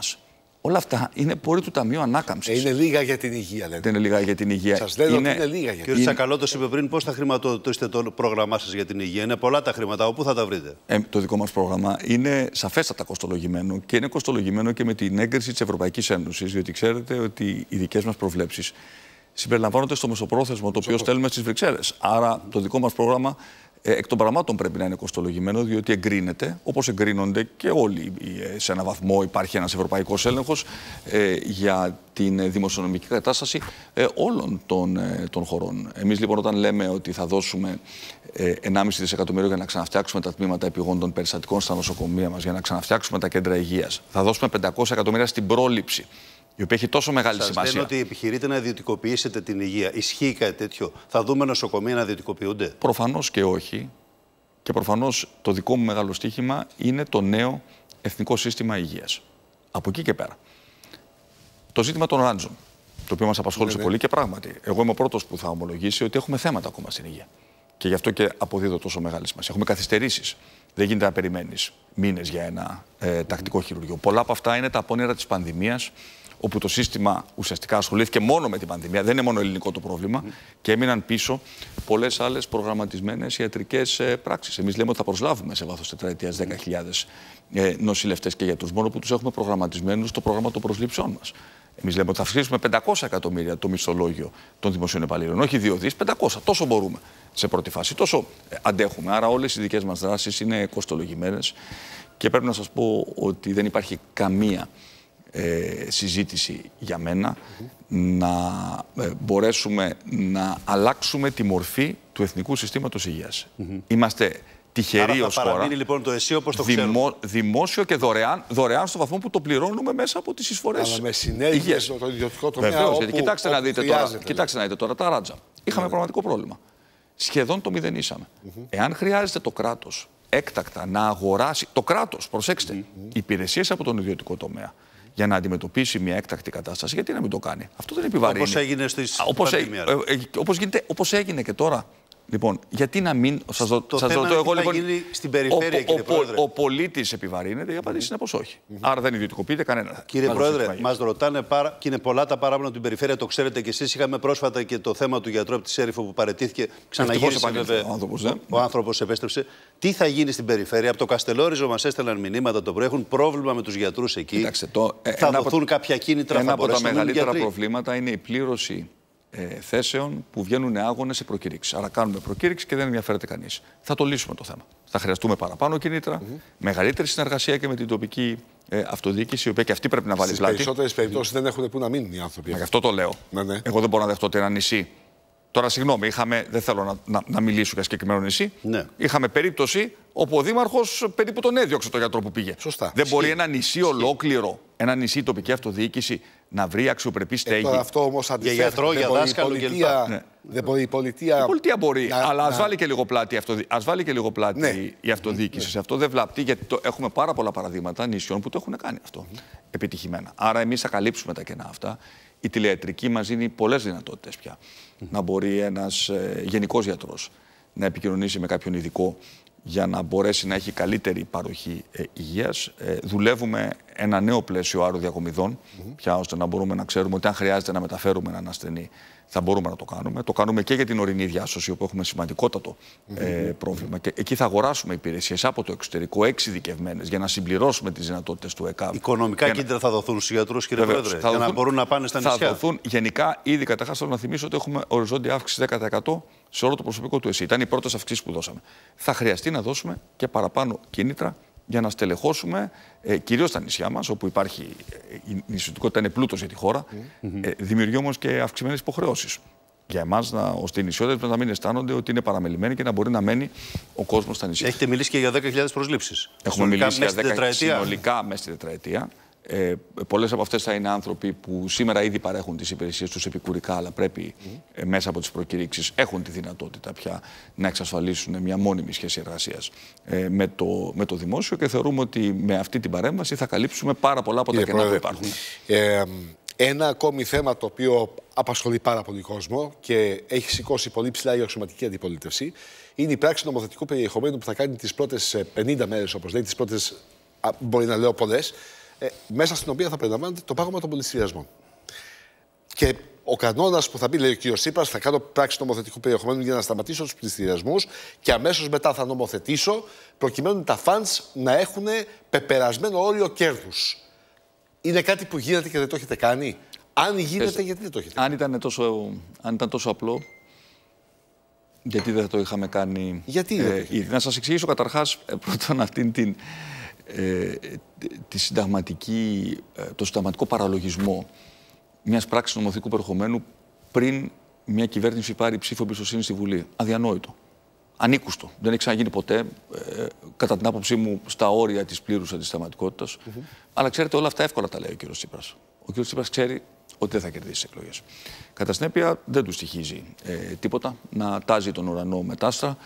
Όλα αυτά είναι πορή του Ταμείου Ανάκαμψης. Ε, είναι λίγα για την υγεία, λέτε. Δεν είναι λίγα για την υγεία. Σας λέω είναι... ότι είναι λίγα για την υγεία. Κύριε Τσακαλώτος, είπε πριν πώς θα χρηματοδοτήσετε το πρόγραμμά σας για την υγεία. Είναι πολλά τα χρήματα. Όπου θα τα βρείτε. Ε, το δικό μας πρόγραμμα είναι σαφέστατα κοστολογημένο και είναι κοστολογημένο και με την έγκριση της Ευρωπαϊκής Ένωσης. Διότι ξέρετε ότι οι δικές μας προβλέψεις συμπεριλαμβάνονται στο μεσοπρόθεσμο το οποίο στέλνουμε στις Βρυξέλλες. Άρα το δικό μας πρόγραμμα ε, εκ των πραγμάτων πρέπει να είναι κοστολογημένο, διότι εγκρίνεται, όπως εγκρίνονται και όλοι. Ε, σε ένα βαθμό υπάρχει ένας ευρωπαϊκός έλεγχος ε, για την δημοσιονομική κατάσταση όλων των, των χωρών. Εμείς λοιπόν, όταν λέμε ότι θα δώσουμε 1,5 δισεκατομμύριο για να ξαναφτιάξουμε τα τμήματα επιγόντων περιστατικών στα νοσοκομεία μας, για να ξαναφτιάξουμε τα κέντρα υγείας, θα δώσουμε 500 εκατομμύρια στην πρόληψη η οποία έχει τόσο μεγάλη Σας σημασία. Λένε ότι επιχειρείτε να ιδιωτικοποιήσετε την υγεία. Ισχύει κάτι τέτοιο. Θα δούμε νοσοκομεία να ιδιωτικοποιούνται. Προφανώς και όχι. Και προφανώς το δικό μου μεγάλο στίχημα είναι το νέο Εθνικό Σύστημα Υγείας. Από εκεί και πέρα. Το ζήτημα των ράντζων, το οποίο μας απασχόλησε ναι, ναι. πολύ και πράγματι. Εγώ είμαι ο πρώτος που θα ομολογήσει ότι έχουμε θέματα ακόμα στην υγεία. Και γι' αυτό και αποδίδω τόσο μεγάλη σημασία. Έχουμε καθυστερήσεις. Δεν γίνεται να περιμένεις μήνες για ένα ε, τακτικό χειρουργείο. Πολλά από αυτά είναι τα απόνερα της πανδημίας όπου το σύστημα ουσιαστικά ασχολήθηκε μόνο με την πανδημία. Δεν είναι μόνο ελληνικό το πρόβλημα. Και έμειναν πίσω πολλές άλλες προγραμματισμένες ιατρικές ε, πράξεις. Εμείς λέμε ότι θα προσλάβουμε σε βάθος τετραετίας 10.000 ε, νοσηλευτές και γιατρούς, μόνο που τους έχουμε προγραμματισμένους στο πρόγραμμα των προσλήψεών μας. Εμείς λέμε ότι θα αυξήσουμε 500 εκατομμύρια το μισθολόγιο των δημοσίων υπαλλήλων. Όχι 2 δι, 500. Τόσο μπορούμε σε πρώτη φάση. Τόσο ε, αντέχουμε. Άρα όλες οι δικές μας δράσεις είναι κοστολογημένες. Και πρέπει να σας πω ότι δεν υπάρχει καμία ε, συζήτηση για μένα, να ε, μπορέσουμε να αλλάξουμε τη μορφή του Εθνικού Συστήματος Υγείας. Είμαστε τυχεροί ως χώρα. λοιπόν το ΕΣΥ όπως το Δημόσιο και δωρεάν, δωρεάν στο βαθμό που το πληρώνουμε μέσα από τις εισφορές Αλλά με συνέχεια το ιδιωτικό τομέα Βεβαίως, κοιτάξτε, να δείτε τώρα, ναι. να δείτε τώρα τα ράτζα. Είχαμε ναι. πραγματικό πρόβλημα. Σχεδόν το μηδενίσαμε. Εάν χρειάζεται το κράτος έκτακτα να αγοράσει το κράτος, προσέξτε, υπηρεσίες από τον ιδιωτικό τομέα για να αντιμετωπίσει μια έκτακτη κατάσταση, γιατί να μην το κάνει. Αυτό δεν επιβαρύνει. Όπως έγινε στις. Ε, ε, ε, Όπως έγινε και τώρα Λοιπόν, γιατί να μην. Σα ρωτώ εγώ λοιπόν. Γίνει στην περιφέρεια, ο, ο, Πρόεδρε. Ο, ο πολίτης επιβαρύνεται, η απάντηση είναι πως όχι. Mm -hmm. Άρα δεν ιδιωτικοποιείται κανένας. Κύριε μας Πρόεδρε, μας ρωτάνε πάρα, και είναι πολλά τα παράπονα από την περιφέρεια, το ξέρετε κι εσείς. Είχαμε πρόσφατα και το θέμα του γιατρού από τη Σέριφο που παρετήθηκε. Ξαναγύρισε Ο άνθρωπος ναι. Ο άνθρωπος επέστρεψε. Τι θα γίνει στην περιφέρεια. Από το Καστελόριζο μας έστελναν μηνύματα το πρωί. Έχουν πρόβλημα με τους γιατρούς εκεί. Κοιτάξτε, το, ε, θα δοθούν κάποια κίνητρα Ένα από τα μεγαλύτερα προβλήματα είναι η πλήρωση ε, θέσεων που βγαίνουν άγονες σε προκήρυξη. Άρα κάνουμε προκήρυξη και δεν ενδιαφέρεται κανείς. Θα το λύσουμε το θέμα. Θα χρειαστούμε παραπάνω κινήτρα, mm -hmm. μεγαλύτερη συνεργασία και με την τοπική ε, αυτοδιοίκηση, η οποία και αυτή πρέπει να βάλει Στις πλάτη. Σε περισσότερες περιπτώσεις δεν έχουν που να μείνουν οι άνθρωποι. Μα, γι' αυτό το λέω. Ναι, ναι. Εγώ δεν μπορώ να δεχτώ ότι ένα νησί. Τώρα, συγγνώμη, είχαμε, δεν θέλω να, να, να μιλήσω για συγκεκριμένο νησί. Ναι. Είχαμε περίπτωση όπου ο Δήμαρχος περίπου τον έδιωξε τον γιατρό που πήγε. Σωστά. Δεν Ισχύει. μπορεί ένα νησί ολόκληρο, ένα νησί τοπική αυτοδιοίκηση να βρει αξιοπρεπή ε, στέγη. Ε, αυτό όμως Για γιατρό, για δάσκαλο κλπ. Ναι. Δεν η πολιτεία. Η πολιτεία μπορεί, αλλά ας βάλει και λίγο πλάτη, ας βάλει και λίγο πλάτη ναι. η αυτοδιοίκησης. Σε ναι. αυτό δεν βλαπτεί, γιατί έχουμε πάρα πολλά παραδείγματα νησιών που το έχουν κάνει αυτό mm. επιτυχημένα. Άρα, εμείς θα καλύψουμε τα κενά αυτά. Η τηλεατρική μας δίνει πολλές δυνατότητες πια. Να μπορεί ένας ε, γενικός γιατρός να επικοινωνήσει με κάποιον ειδικό για να μπορέσει να έχει καλύτερη παροχή υγεία. υγείας. Ε, δουλεύουμε ένα νέο πλαίσιο άρου διακομιδών, mm ώστε να μπορούμε να ξέρουμε ότι αν χρειάζεται να μεταφέρουμε έναν ασθενή, θα μπορούμε να το κάνουμε. Το κάνουμε και για την ορεινή διάσωση, όπου έχουμε σημαντικότατο ε, πρόβλημα. Και εκεί θα αγοράσουμε υπηρεσίες από το εξωτερικό, εξειδικευμένες, για να συμπληρώσουμε τις δυνατότητες του ΕΚΑΒ. Οικονομικά για... κίνητρα θα δοθούν στους γιατρούς, κύριε Βεβαίως, Πρόεδρε, για να μπορούν να πάνε στα νησιά. Θα δοθούν γενικά, ήδη καταρχά να θυμίσω ότι έχουμε οριζόντια αύξηση 10% σε όλο το προσωπικό του ΕΣΥ. Ήταν οι πρώτε αυξήσει που δώσαμε. Θα χρειαστεί να δώσουμε και παραπάνω κίνητρα για να στελεχώσουμε ε, κυρίως τα νησιά μας, όπου υπάρχει ε, η νησιωτικότητα είναι πλούτος για τη χώρα. Ε, δημιουργεί όμως και αυξημένες υποχρεώσεις. Για εμάς, ώστε οι νησιώτε να μην αισθάνονται ότι είναι παραμελημένοι και να μπορεί να μένει ο κόσμος στα νησιά. Έχετε μιλήσει και για 10.000 προσλήψεις. Έχουμε μιλήσει για 10.000 συνολικά μέσα στη τετραετία. Ε, Πολλές από αυτές θα είναι άνθρωποι που σήμερα ήδη παρέχουν τις υπηρεσίες τους επικουρικά, αλλά πρέπει ε, μέσα από τις προκηρύξεις έχουν τη δυνατότητα πια να εξασφαλίσουν μια μόνιμη σχέση εργασίας ε, με, το, με το δημόσιο και θεωρούμε ότι με αυτή την παρέμβαση θα καλύψουμε πάρα πολλά από τα κενά που υπάρχουν. Ε, ένα ακόμη θέμα το οποίο απασχολεί πάρα πολύ κόσμο και έχει σηκώσει πολύ ψηλά η αξιωματική αντιπολίτευση είναι η πράξη νομοθετικού περιεχομένου που θα κάνει τις πρώτες 50 ε, μέρες, όπως λέει, τις πρώτες, μπορεί να λέω πολλές, ε, μέσα στην οποία θα περιλαμβάνεται το πάγωμα των πληστηριασμών. Και ο κανόνας που θα πει, λέει ο κ. Σύπρα, θα κάνω πράξη νομοθετικού περιεχομένου για να σταματήσω τους πληστηριασμού και αμέσως μετά θα νομοθετήσω, προκειμένου τα φαντ να έχουν πεπερασμένο όριο κέρδους. Είναι κάτι που γίνεται και δεν το έχετε κάνει. Αν γίνεται, γιατί δεν το έχετε κάνει. Αν ήταν τόσο, αν ήταν τόσο απλό, γιατί δεν το είχαμε κάνει. Γιατί. δεν το ε, να σας εξηγήσω καταρχάς ε, πρώτον αυτήν την. Ε, τη συνταγματική, ε, το συνταγματικό παραλογισμό μιας πράξης νομοθετικού περιεχομένου πριν μια κυβέρνηση πάρει ψήφο εμπιστοσύνη στη Βουλή. Αδιανόητο. Ανήκουστο. Δεν έχει ξαναγίνει ποτέ, ε, κατά την άποψή μου, στα όρια της πλήρους αντισταματικότητα. Mm mm-hmm. Αλλά ξέρετε, όλα αυτά εύκολα τα λέει ο κ. Τσίπρας. Ο κ. Τσίπρας ξέρει ότι δεν θα κερδίσει τις εκλογές. Κατά συνέπεια, δεν του στοιχίζει τίποτα να τάζει τον ουρανό μετάστρα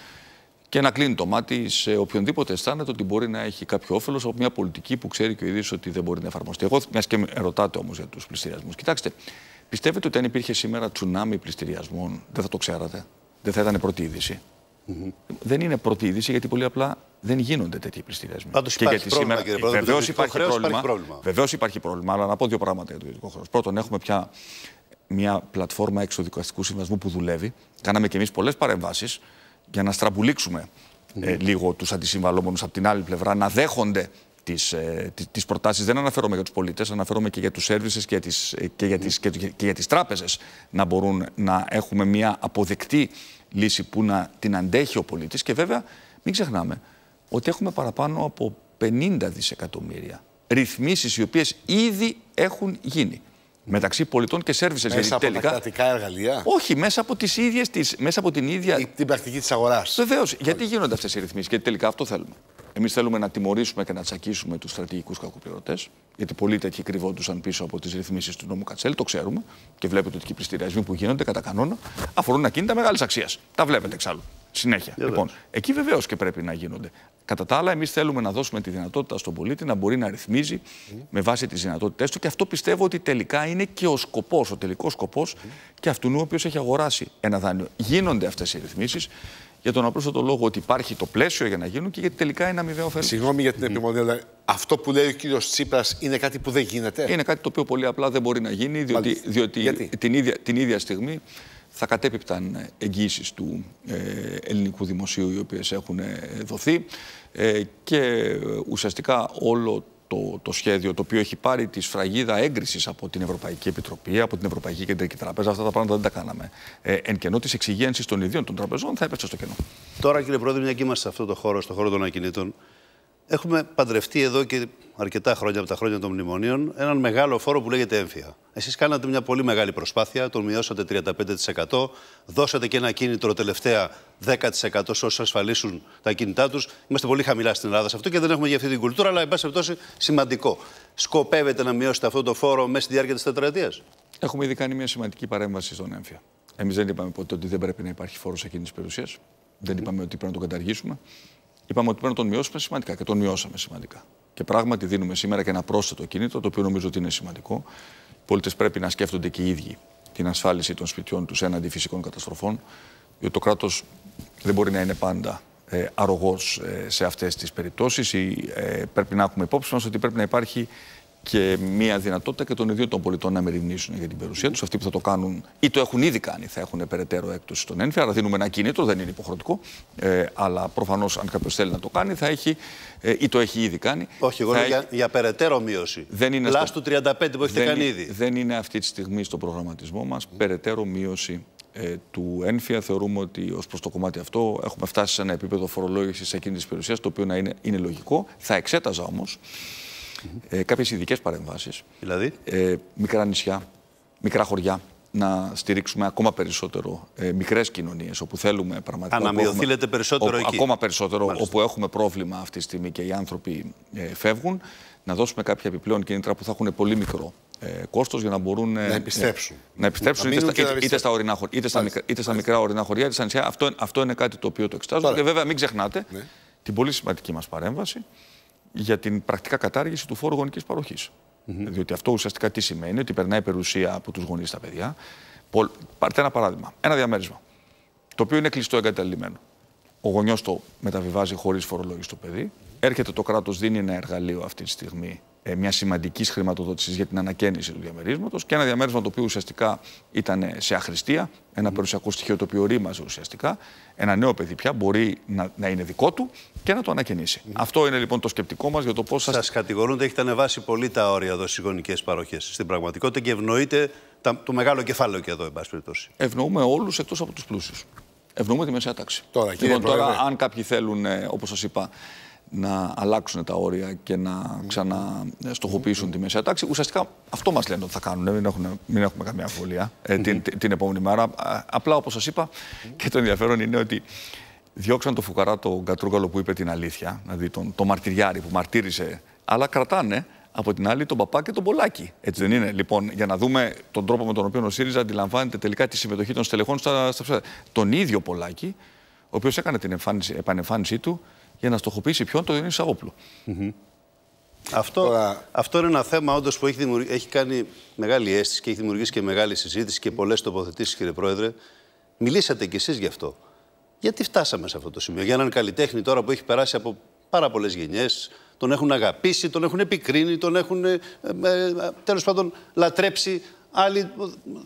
και να κλείνει το μάτι σε οποιονδήποτε αισθάνεται ότι μπορεί να έχει κάποιο όφελος από μια πολιτική που ξέρει και ο ίδιος ότι δεν μπορεί να εφαρμοστεί. Εγώ, μιας και με ρωτάτε όμως για τους πληστηριασμούς, κοιτάξτε, πιστεύετε ότι αν υπήρχε σήμερα τσουνάμι πληστηριασμών, δεν θα το ξέρατε. Δεν θα ήταν πρώτη είδηση. Mm -hmm. Δεν είναι πρώτη είδηση γιατί πολύ απλά δεν γίνονται τέτοιοι πληστηριασμοί. Πάντως υπάρχει υπάρχει, υπάρχει Βεβαίω υπάρχει, υπάρχει πρόβλημα. Βεβαίως υπάρχει πρόβλημα, αλλά να πω δύο πράγματα για το ιδιωτικό χρέος. Πρώτον, έχουμε πια μια πλατφόρμα εξοδικαστικού συμβασμού που δουλεύει. Κάναμε και εμείς πολλές παρεμβάσεις για να στραμπουλήξουμε ε, ναι. λίγο τους αντισυμβαλόμενους από την άλλη πλευρά, να δέχονται τις, ε, τις προτάσεις. Δεν αναφέρομαι για τους πολίτες, αναφέρομαι και για τους σέρβισες ε, και για τις, και για τις, για τις τράπεζες να μπορούν να έχουμε μια αποδεκτή λύση που να την αντέχει ο πολίτης και βέβαια μην ξεχνάμε ότι έχουμε παραπάνω από 50 δισεκατομμύρια ρυθμίσεις οι οποίες ήδη έχουν γίνει. Μεταξύ πολιτών και σερβισε. Μέσα από τα κρατικά εργαλεία. Όχι, μέσα από, τις ίδιες τις, μέσα από την ίδια. την πρακτική της αγοράς. Βεβαίως. Γιατί γίνονται αυτές οι ρυθμίσεις, Γιατί τελικά αυτό θέλουμε. Εμείς θέλουμε να τιμωρήσουμε και να τσακίσουμε τους στρατηγικούς κακοπληρωτές. Γιατί πολλοί τέτοιοι κρυβόντουσαν πίσω από τις ρυθμίσεις του νόμου Κατσέλ, το ξέρουμε. Και βλέπετε ότι οι πληστηριασμοί που γίνονται κατά κανόνα αφορούν ακίνητα μεγάλης αξίας. Τα βλέπετε εξάλλου συνέχεια. Λοιπόν, εκεί βεβαίως και πρέπει να γίνονται. Κατά τα άλλα, εμείς θέλουμε να δώσουμε τη δυνατότητα στον πολίτη να μπορεί να ρυθμίζει με βάση τις δυνατότητές του και αυτό πιστεύω ότι τελικά είναι και ο σκοπός, ο τελικός σκοπός και αυτού ο οποίος έχει αγοράσει ένα δάνειο. Γίνονται αυτές οι ρυθμίσεις για τον το λόγο ότι υπάρχει το πλαίσιο για να γίνουν και γιατί τελικά είναι αμοιβαίο φέρμα. Συγγνώμη για την επιμονή, αλλά αυτό που λέει ο κύριος Τσίπρας είναι κάτι που δεν γίνεται. Είναι κάτι το οποίο πολύ απλά δεν μπορεί να γίνει, διότι, διότι την, ίδια, την ίδια στιγμή θα κατέπιπταν εγγύησεις του ε, ελληνικού δημοσίου οι οποίες έχουν ε, δοθεί ε, και ουσιαστικά όλο το, το σχέδιο το οποίο έχει πάρει τη σφραγίδα έγκρισης από την Ευρωπαϊκή Επιτροπή, από την Ευρωπαϊκή Κεντρική Τραπέζα, αυτά τα πράγματα δεν τα κάναμε. Ε, εν κενό της εξυγένσης των ιδίων των τραπεζών θα έπεσε στο κενό. Τώρα κύριε Πρόεδρε, μια και είμαστε σε αυτό το χώρο, στον χώρο των ακινήτων, έχουμε παντρευτεί εδώ και αρκετά χρόνια από τα χρόνια των μνημονίων, έναν μεγάλο φόρο που λέγεται έμφυα. Εσείς κάνατε μια πολύ μεγάλη προσπάθεια, τον μειώσατε 35%, δώσατε και ένα κίνητρο τελευταία 10% σε όσους ασφαλίσουν τα κινητά τους. Είμαστε πολύ χαμηλά στην Ελλάδα σε αυτό και δεν έχουμε για αυτή την κουλτούρα, αλλά εν πάση περιπτώσει σημαντικό. Σκοπεύετε να μειώσετε αυτό το φόρο μέσα στη διάρκεια της τετραετίας. Έχουμε ήδη κάνει μια σημαντική παρέμβαση στον έμφυα. Εμείς δεν είπαμε ποτέ ότι δεν πρέπει να υπάρχει φόρος εκείνης της περιουσίας. Δεν είπαμε ότι πρέπει να τον καταργήσουμε. Είπαμε ότι πρέπει να τον μειώσουμε σημαντικά και τον μειώσαμε σημαντικά. Και πράγματι δίνουμε σήμερα και ένα πρόσθετο κίνητο, το οποίο νομίζω ότι είναι σημαντικό. Οι πολίτες πρέπει να σκέφτονται και οι ίδιοι την ασφάλιση των σπιτιών τους έναντι φυσικών καταστροφών, διότι το κράτος δεν μπορεί να είναι πάντα ε, αρρωγός ε, σε αυτές τις περιπτώσεις. Ε, πρέπει να έχουμε υπόψη μας ότι πρέπει να υπάρχει και μια δυνατότητα και των ίδιων των πολιτών να μεριμνήσουν για την περιουσία τους. Αυτοί που θα το κάνουν ή το έχουν ήδη κάνει θα έχουν περαιτέρω έκπτωση στον ένφια. Άρα δίνουμε ένα κίνητρο, δεν είναι υποχρεωτικό. Ε, αλλά προφανώς, αν κάποιος θέλει να το κάνει, θα έχει ε, ή το έχει ήδη κάνει. Όχι, εγώ για, για περαιτέρω μείωση. Δεν είναι Λάς του 35 που έχετε δεν, κάνει ήδη. Δεν είναι αυτή τη στιγμή στο προγραμματισμό μας περαιτέρω μείωση ε, του ένφια. Θεωρούμε ότι ως προς το κομμάτι αυτό έχουμε φτάσει σε ένα επίπεδο φορολόγησης εκείνης της περιουσίας, το οποίο να είναι, είναι λογικό. Θα εξέταζα όμως ε, κάποιες ειδικές παρεμβάσεις. Δηλαδή. Ε, μικρά νησιά, μικρά χωριά. Να στηρίξουμε ακόμα περισσότερο ε, μικρές κοινωνίες όπου θέλουμε πραγματικά. Αναμειωθήλετε περισσότερο εκεί. Ακόμα περισσότερο όπου έχουμε πρόβλημα αυτή τη στιγμή και οι άνθρωποι ε, φεύγουν. Να δώσουμε κάποια επιπλέον κίνητρα που θα έχουν πολύ μικρό ε, κόστος για να μπορούν ε, ε, να επιστρέψουν. να επιστρέψουν είτε, στα, είτε, είτε, στα, ορεινά, είτε, στα, είτε στα μικρά ορεινά χωριά, είτε στα νησιά. Αυτό, αυτό είναι κάτι το οποίο το εξετάζουμε. Και βέβαια μην ξεχνάτε ναι. την πολύ σημαντική μας παρέμβαση για την πρακτικά κατάργηση του φόρου γονικής παροχής. Διότι αυτό ουσιαστικά τι σημαίνει, ότι περνάει περιουσία από τους γονείς στα παιδιά. Πάρτε ένα παράδειγμα. Ένα διαμέρισμα. Το οποίο είναι κλειστό εγκαταλειμμένο. Ο γονιός το μεταβιβάζει χωρίς φορολόγηση στο παιδί. Έρχεται το κράτος, δίνει ένα εργαλείο αυτή τη στιγμή ε, μια σημαντικής χρηματοδότησης για την ανακαίνιση του διαμερίσματος και ένα διαμέρισμα το οποίο ουσιαστικά ήταν σε αχρηστία, ένα περιουσιακό στοιχείο το οποίο ρήμαζε ουσιαστικά. Ένα νέο παιδί πια μπορεί να, να είναι δικό του και να το ανακαινήσει. Αυτό είναι λοιπόν το σκεπτικό μας για το πώς σα. Σας κατηγορούν ότι έχετε ανεβάσει πολύ τα όρια εδώ γονικές παροχές στην πραγματικότητα και ευνοείτε το μεγάλο κεφάλαιο και εδώ, εν πάση περιπτώσει. Ευνοούμε όλους εκτός από τους πλούσιους. Ευνοούμε τη μεσαία τάξη. Τώρα, λοιπόν, τώρα αν κάποιοι θέλουν, ε, όπως σας είπα, να αλλάξουν τα όρια και να ξαναστοχοποιήσουν τη μέσα τάξη. Ουσιαστικά αυτό μας λένε ότι θα κάνουν. Μην, μην έχουμε καμία αμφιβολία ε, την, την επόμενη μέρα. Απλά όπως σας είπα, και το ενδιαφέρον είναι ότι διώξαν το φουκαρά τον Κατρούγκαλο που είπε την αλήθεια, δηλαδή τον, τον που μαρτύρησε, αλλά κρατάνε από την άλλη τον Παπά και τον Πολάκη. Έτσι δεν είναι. Λοιπόν, για να δούμε τον τρόπο με τον οποίο ο ΣΥΡΙΖΑ αντιλαμβάνεται τελικά τη συμμετοχή των στελεχών στα ψάρια. Τον ίδιο πολάκι, ο οποίος έκανε την επανεμφάνισή του για να στοχοποιήσει ποιον το ιωνι σαν Σαόπλο. Αυτό, αυτό είναι ένα θέμα όντως που έχει, έχει κάνει μεγάλη αίσθηση και έχει δημιουργήσει και μεγάλη συζήτηση και πολλές τοποθετήσεις, κύριε Πρόεδρε. Μιλήσατε κι εσείς γι' αυτό. Γιατί φτάσαμε σε αυτό το σημείο, για έναν καλλιτέχνη τώρα που έχει περάσει από πάρα πολλές γενιές, τον έχουν αγαπήσει, τον έχουν επικρίνει, τον έχουν ε, ε, ε τέλος πάντων λατρέψει. Άλλοι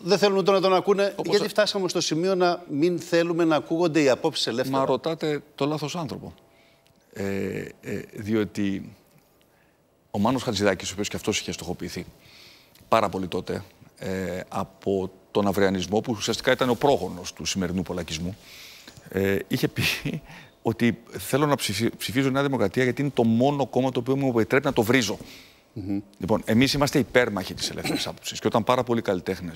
δεν θέλουν τώρα να τον ακούνε. Γιατί φτάσαμε στο σημείο να μην θέλουμε να ακούγονται οι απόψεις ελεύθερα. Μα ρωτάτε το λάθος άνθρωπο. Ε, ε, διότι ο Μάνος Χατζηδάκης, ο οποίος και αυτός είχε στοχοποιηθεί πάρα πολύ τότε ε, από τον αυριανισμό που ουσιαστικά ήταν ο πρόγονος του σημερινού πολλακισμού, ε, είχε πει ότι θέλω να ψηφίζω Νέα Δημοκρατία γιατί είναι το μόνο κόμμα το οποίο μου επιτρέπει να το βρίζω. Mm -hmm. Λοιπόν, εμείς είμαστε υπέρμαχοι της ελεύθερης άποψης. Και όταν πάρα πολλοί καλλιτέχνες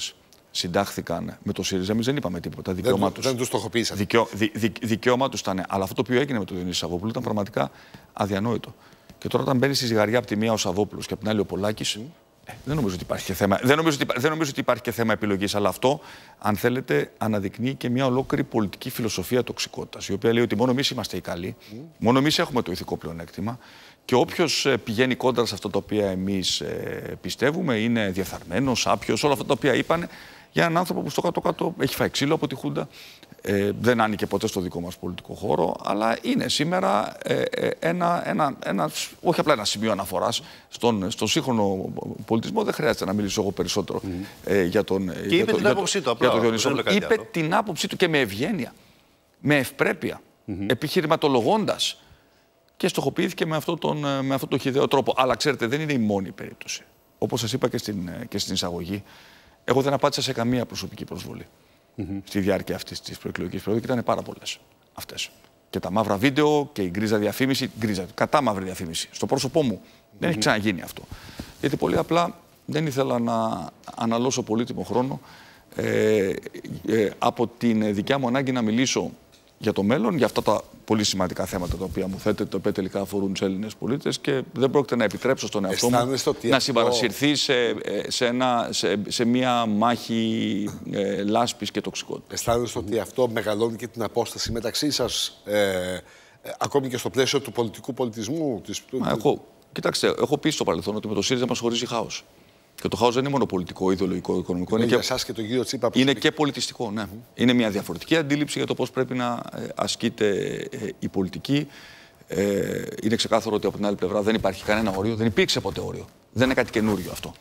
συντάχθηκαν με το ΣΥΡΙΖΑ, εμείς δεν είπαμε τίποτα. Δικαίωμα δεν, τους στοχοποίησαν. Δικαιώ, δι, δι, τους ήταν. Αλλά αυτό το οποίο έγινε με τον Διονύση Σαββόπουλο ήταν πραγματικά αδιανόητο. Και τώρα, όταν μπαίνει στη ζυγαριά από τη μία ο Σαββόπουλος και από την άλλη ο Πολάκης, ε, δεν νομίζω ότι υπάρχει και θέμα. Δεν νομίζω ότι, δεν νομίζω ότι υπάρχει και θέμα επιλογής, αλλά αυτό, αν θέλετε, αναδεικνύει και μια ολόκληρη πολιτική φιλοσοφία τοξικότητας, η οποία λέει ότι μόνο εμείς είμαστε οι καλοί, mm. μόνο εμείς έχουμε το ηθικό πλεονέκτημα και όποιος ε, πηγαίνει κόντρα σε αυτό τα οποία εμείς ε, πιστεύουμε, είναι διεφθαρμένος, άπιος, όλα αυτά τα οποία είπαν, για έναν άνθρωπο που στο κάτω-κάτω έχει φάει ξύλο από τη Χούντα, ε, δεν άνοιγε ποτέ στο δικό μας πολιτικό χώρο, αλλά είναι σήμερα ε, ε ένα, ένα, ένα, όχι απλά ένα σημείο αναφοράς στον, στον σύγχρονο πολιτισμό. Δεν χρειάζεται να μιλήσω εγώ περισσότερο ε, για τον ε, Και για είπε την άποψή του απλά. το είπε την άποψή του και με ευγένεια, με ευπρέπεια, mm -hmm. επιχειρηματολογώντας και στοχοποιήθηκε με αυτόν τον, χιδέο αυτό τον ε, χιδαίο τρόπο. Αλλά ξέρετε, δεν είναι η μόνη περίπτωση. Όπως σας είπα και στην, και στην εισαγωγή, εγώ δεν απάντησα σε καμία προσωπική προσβολή στη διάρκεια αυτής της προεκλογικής περίοδου και ήταν πάρα πολλές αυτές. Και τα μαύρα βίντεο και η γκρίζα διαφήμιση, γκρίζα, κατά μαύρη διαφήμιση, στο πρόσωπό μου. Δεν έχει ξαναγίνει αυτό. Γιατί πολύ απλά δεν ήθελα να αναλώσω πολύτιμο χρόνο ε, ε από την δικιά μου ανάγκη να μιλήσω για το μέλλον, για αυτά τα πολύ σημαντικά θέματα τα οποία μου θέτετε, τα οποία τελικά αφορούν τους Έλληνες πολίτες και δεν πρόκειται να επιτρέψω στον εαυτό μου να συμπαρασυρθεί ε, σε, ένα, σε, μια μάχη ε, λάσπης και τοξικότητας. Αισθάνεστε ότι αυτό μεγαλώνει και την απόσταση μεταξύ σας, ε, ε, ακόμη και στο πλαίσιο του πολιτικού πολιτισμού. Της... Μα, έχω, κοιτάξτε, έχω πει στο παρελθόν ότι με το ΣΥΡΙΖΑ μας χωρίζει χάος. Και το χάος δεν είναι μόνο πολιτικό, ιδεολογικό, οικονομικό. Είναι, και... Και, το κύριο Τσίπα είναι και πολιτιστικό. Ναι. Είναι μια διαφορετική αντίληψη για το πώς πρέπει να ε, ασκείται ε, η πολιτική. Ε, είναι ξεκάθαρο ότι από την άλλη πλευρά δεν υπάρχει κανένα όριο, δεν υπήρξε ποτέ όριο. Δεν είναι κάτι καινούριο αυτό.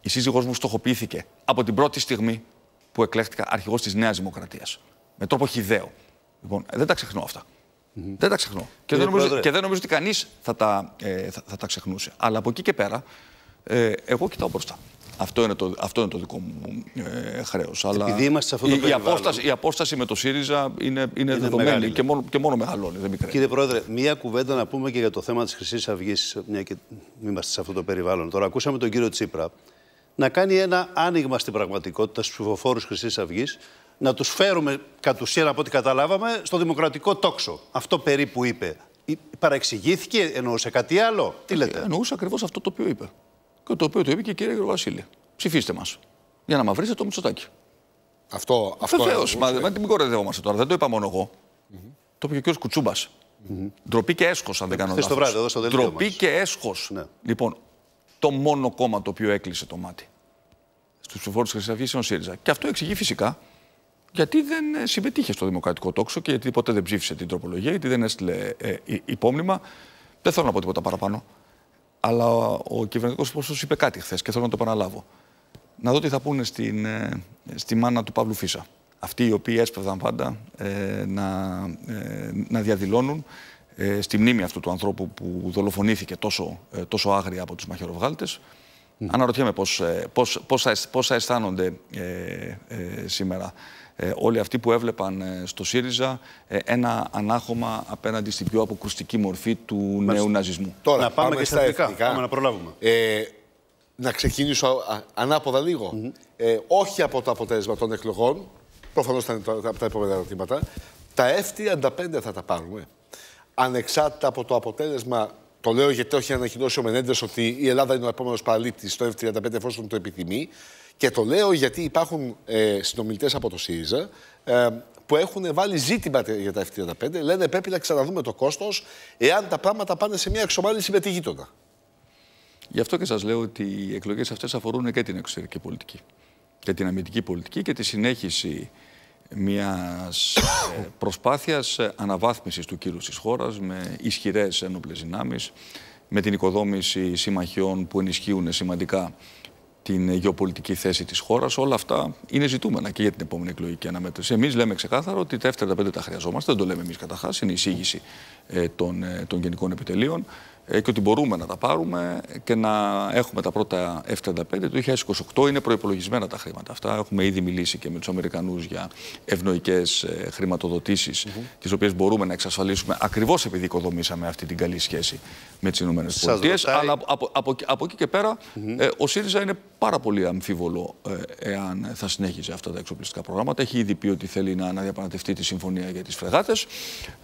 Η σύζυγός μου στοχοποιήθηκε από την πρώτη στιγμή που εκλέχτηκα αρχηγός της Νέας Δημοκρατίας. Με τρόπο χιδαίο. Λοιπόν, ε, δεν τα ξεχνώ αυτά. Δεν τα ξεχνώ. Και δεν, νομίζω, και δεν νομίζω ότι κανείς θα, θα, θα τα ξεχνούσε. Αλλά από εκεί και πέρα ε, εγώ κοιτάω μπροστά. Αυτό είναι το, αυτό είναι το δικό μου ε, χρέος. Αλλά Επειδή είμαστε αυτό το η, απόσταση, η απόσταση με το ΣΥΡΙΖΑ είναι, είναι, είναι δεδομένη και μόνο, και μόνο μεγαλώνει. Δεν Κύριε Πρόεδρε, μία κουβέντα να πούμε και για το θέμα της Χρυσής Αυγής, μια και είμαστε σε αυτό το περιβάλλον. Τώρα, ακούσαμε τον κύριο Τσίπρα να κάνει ένα άνοιγμα στην πραγματικότητα στους ψηφοφόρους Χρυσής Αυγής, να τους φέρουμε κατ' ουσίαν από ό,τι καταλάβαμε στο δημοκρατικό τόξο. Αυτό περίπου είπε. Παραεξηγήθηκε, εννοούσε κάτι άλλο. Τι ε, λέτε. εννοούσε ακριβώς αυτό το οποίο είπε και το οποίο το είπε και η κυρία Γεροβασίλη. Ψηφίστε μας. Για να μαυρίσετε το Μητσοτάκι. Αυτό, αυτό Βεβαίως. Μα, μα μην κοροϊδευόμαστε τώρα. Δεν το είπα μόνο Το είπε και ο κ. κουτσουμπα Ντροπή και έσχος, αν δεν κάνω λάθος. βράδυ, εδώ στο Ντροπή και έσχος. Ναι. Λοιπόν, το μόνο κόμμα το οποίο έκλεισε το μάτι στους ψηφοφόρους τη Χρυσής Αυγής είναι ο ΣΥΡΙΖΑ. Και αυτό εξηγεί φυσικά γιατί δεν ε, συμμετείχε στο δημοκρατικό τόξο και γιατί ποτέ δεν ψήφισε την τροπολογία, γιατί δεν έστειλε ε, ε υπόμνημα. Δεν θέλω να πω τίποτα παραπάνω. Αλλά ο, κυβερνητικό πρόσωπο είπε κάτι χθες και θέλω να το επαναλάβω. Να δω τι θα πούνε στην, ε, στη μάνα του Παύλου Φίσα. Αυτοί οι οποίοι έσπευδαν πάντα ε, να, ε, να διαδηλώνουν ε, στη μνήμη αυτού του ανθρώπου που δολοφονήθηκε τόσο, τόσο άγρια από τους μαχαιροβγάλτες. Αναρωτιέμαι πώς, πώς, θα, πώς θα αισθάνονται σήμερα ε, όλοι αυτοί που έβλεπαν ε, στο ΣΥΡΙΖΑ ε, ένα ανάχωμα απέναντι στην πιο αποκρουστική μορφή του νέου ναζισμού. Τώρα να πάμε, και στα εθνικά. εθνικά. να προλάβουμε. Ε, να ξεκινήσω ανάποδα λίγο. ε, όχι από το αποτέλεσμα των εκλογών, προφανώς ήταν τα, τα, τα επόμενα ερωτήματα, τα F35 θα τα πάρουμε. Ανεξάρτητα από το αποτέλεσμα το λέω γιατί το έχει ανακοινώσει ο Μενέντες ότι η Ελλάδα είναι ο επόμενος παραλήπτης στο F35 εφόσον το επιθυμεί. Και το λέω γιατί υπάρχουν ε, συνομιλητές από το ΣΥΡΙΖΑ ε, που έχουν βάλει ζήτημα για τα F35. Λένε πρέπει να ξαναδούμε το κόστος εάν τα πράγματα πάνε σε μια εξομάλυνση με τη γείτονα. Γι' αυτό και σας λέω ότι οι εκλογές αυτές αφορούν και την εξωτερική πολιτική. Και την αμυντική πολιτική και τη συνέχιση μιας ε, προσπάθειας ε, αναβάθμισης του κύρους της χώρας με ισχυρές ένοπλες δυνάμεις, με την οικοδόμηση συμμαχιών που ενισχύουν σημαντικά την γεωπολιτική θέση της χώρας. Όλα αυτά είναι ζητούμενα και για την επόμενη εκλογική αναμέτρηση. Εμείς λέμε ξεκάθαρο ότι τα F-35 τα χρειαζόμαστε, δεν το λέμε εμείς καταρχάς, είναι η εισήγηση ε, των, ε, των γενικών επιτελείων. Ε, και ότι μπορούμε να τα πάρουμε και να έχουμε τα πρώτα F-35 το 2028. Είναι προπολογισμένα τα χρήματα αυτά. Έχουμε ήδη μιλήσει και με τους Αμερικανούς για ευνοϊκές ε, χρηματοδοτήσεις, mm -hmm. τις οποίες μπορούμε να εξασφαλίσουμε ακριβώς επειδή οικοδομήσαμε αυτή την καλή σχέση με τις ΗΠΑ. Αλλά από, από, εκεί και περα ε, ο ΣΥΡΙΖΑ είναι πάρα πολύ αμφίβολο ε, εάν θα συνέχιζε αυτά τα εξοπλιστικά προγράμματα. Έχει ήδη πει ότι θέλει να αναδιαπραγματευτεί τη συμφωνία για τις φρεγάτες.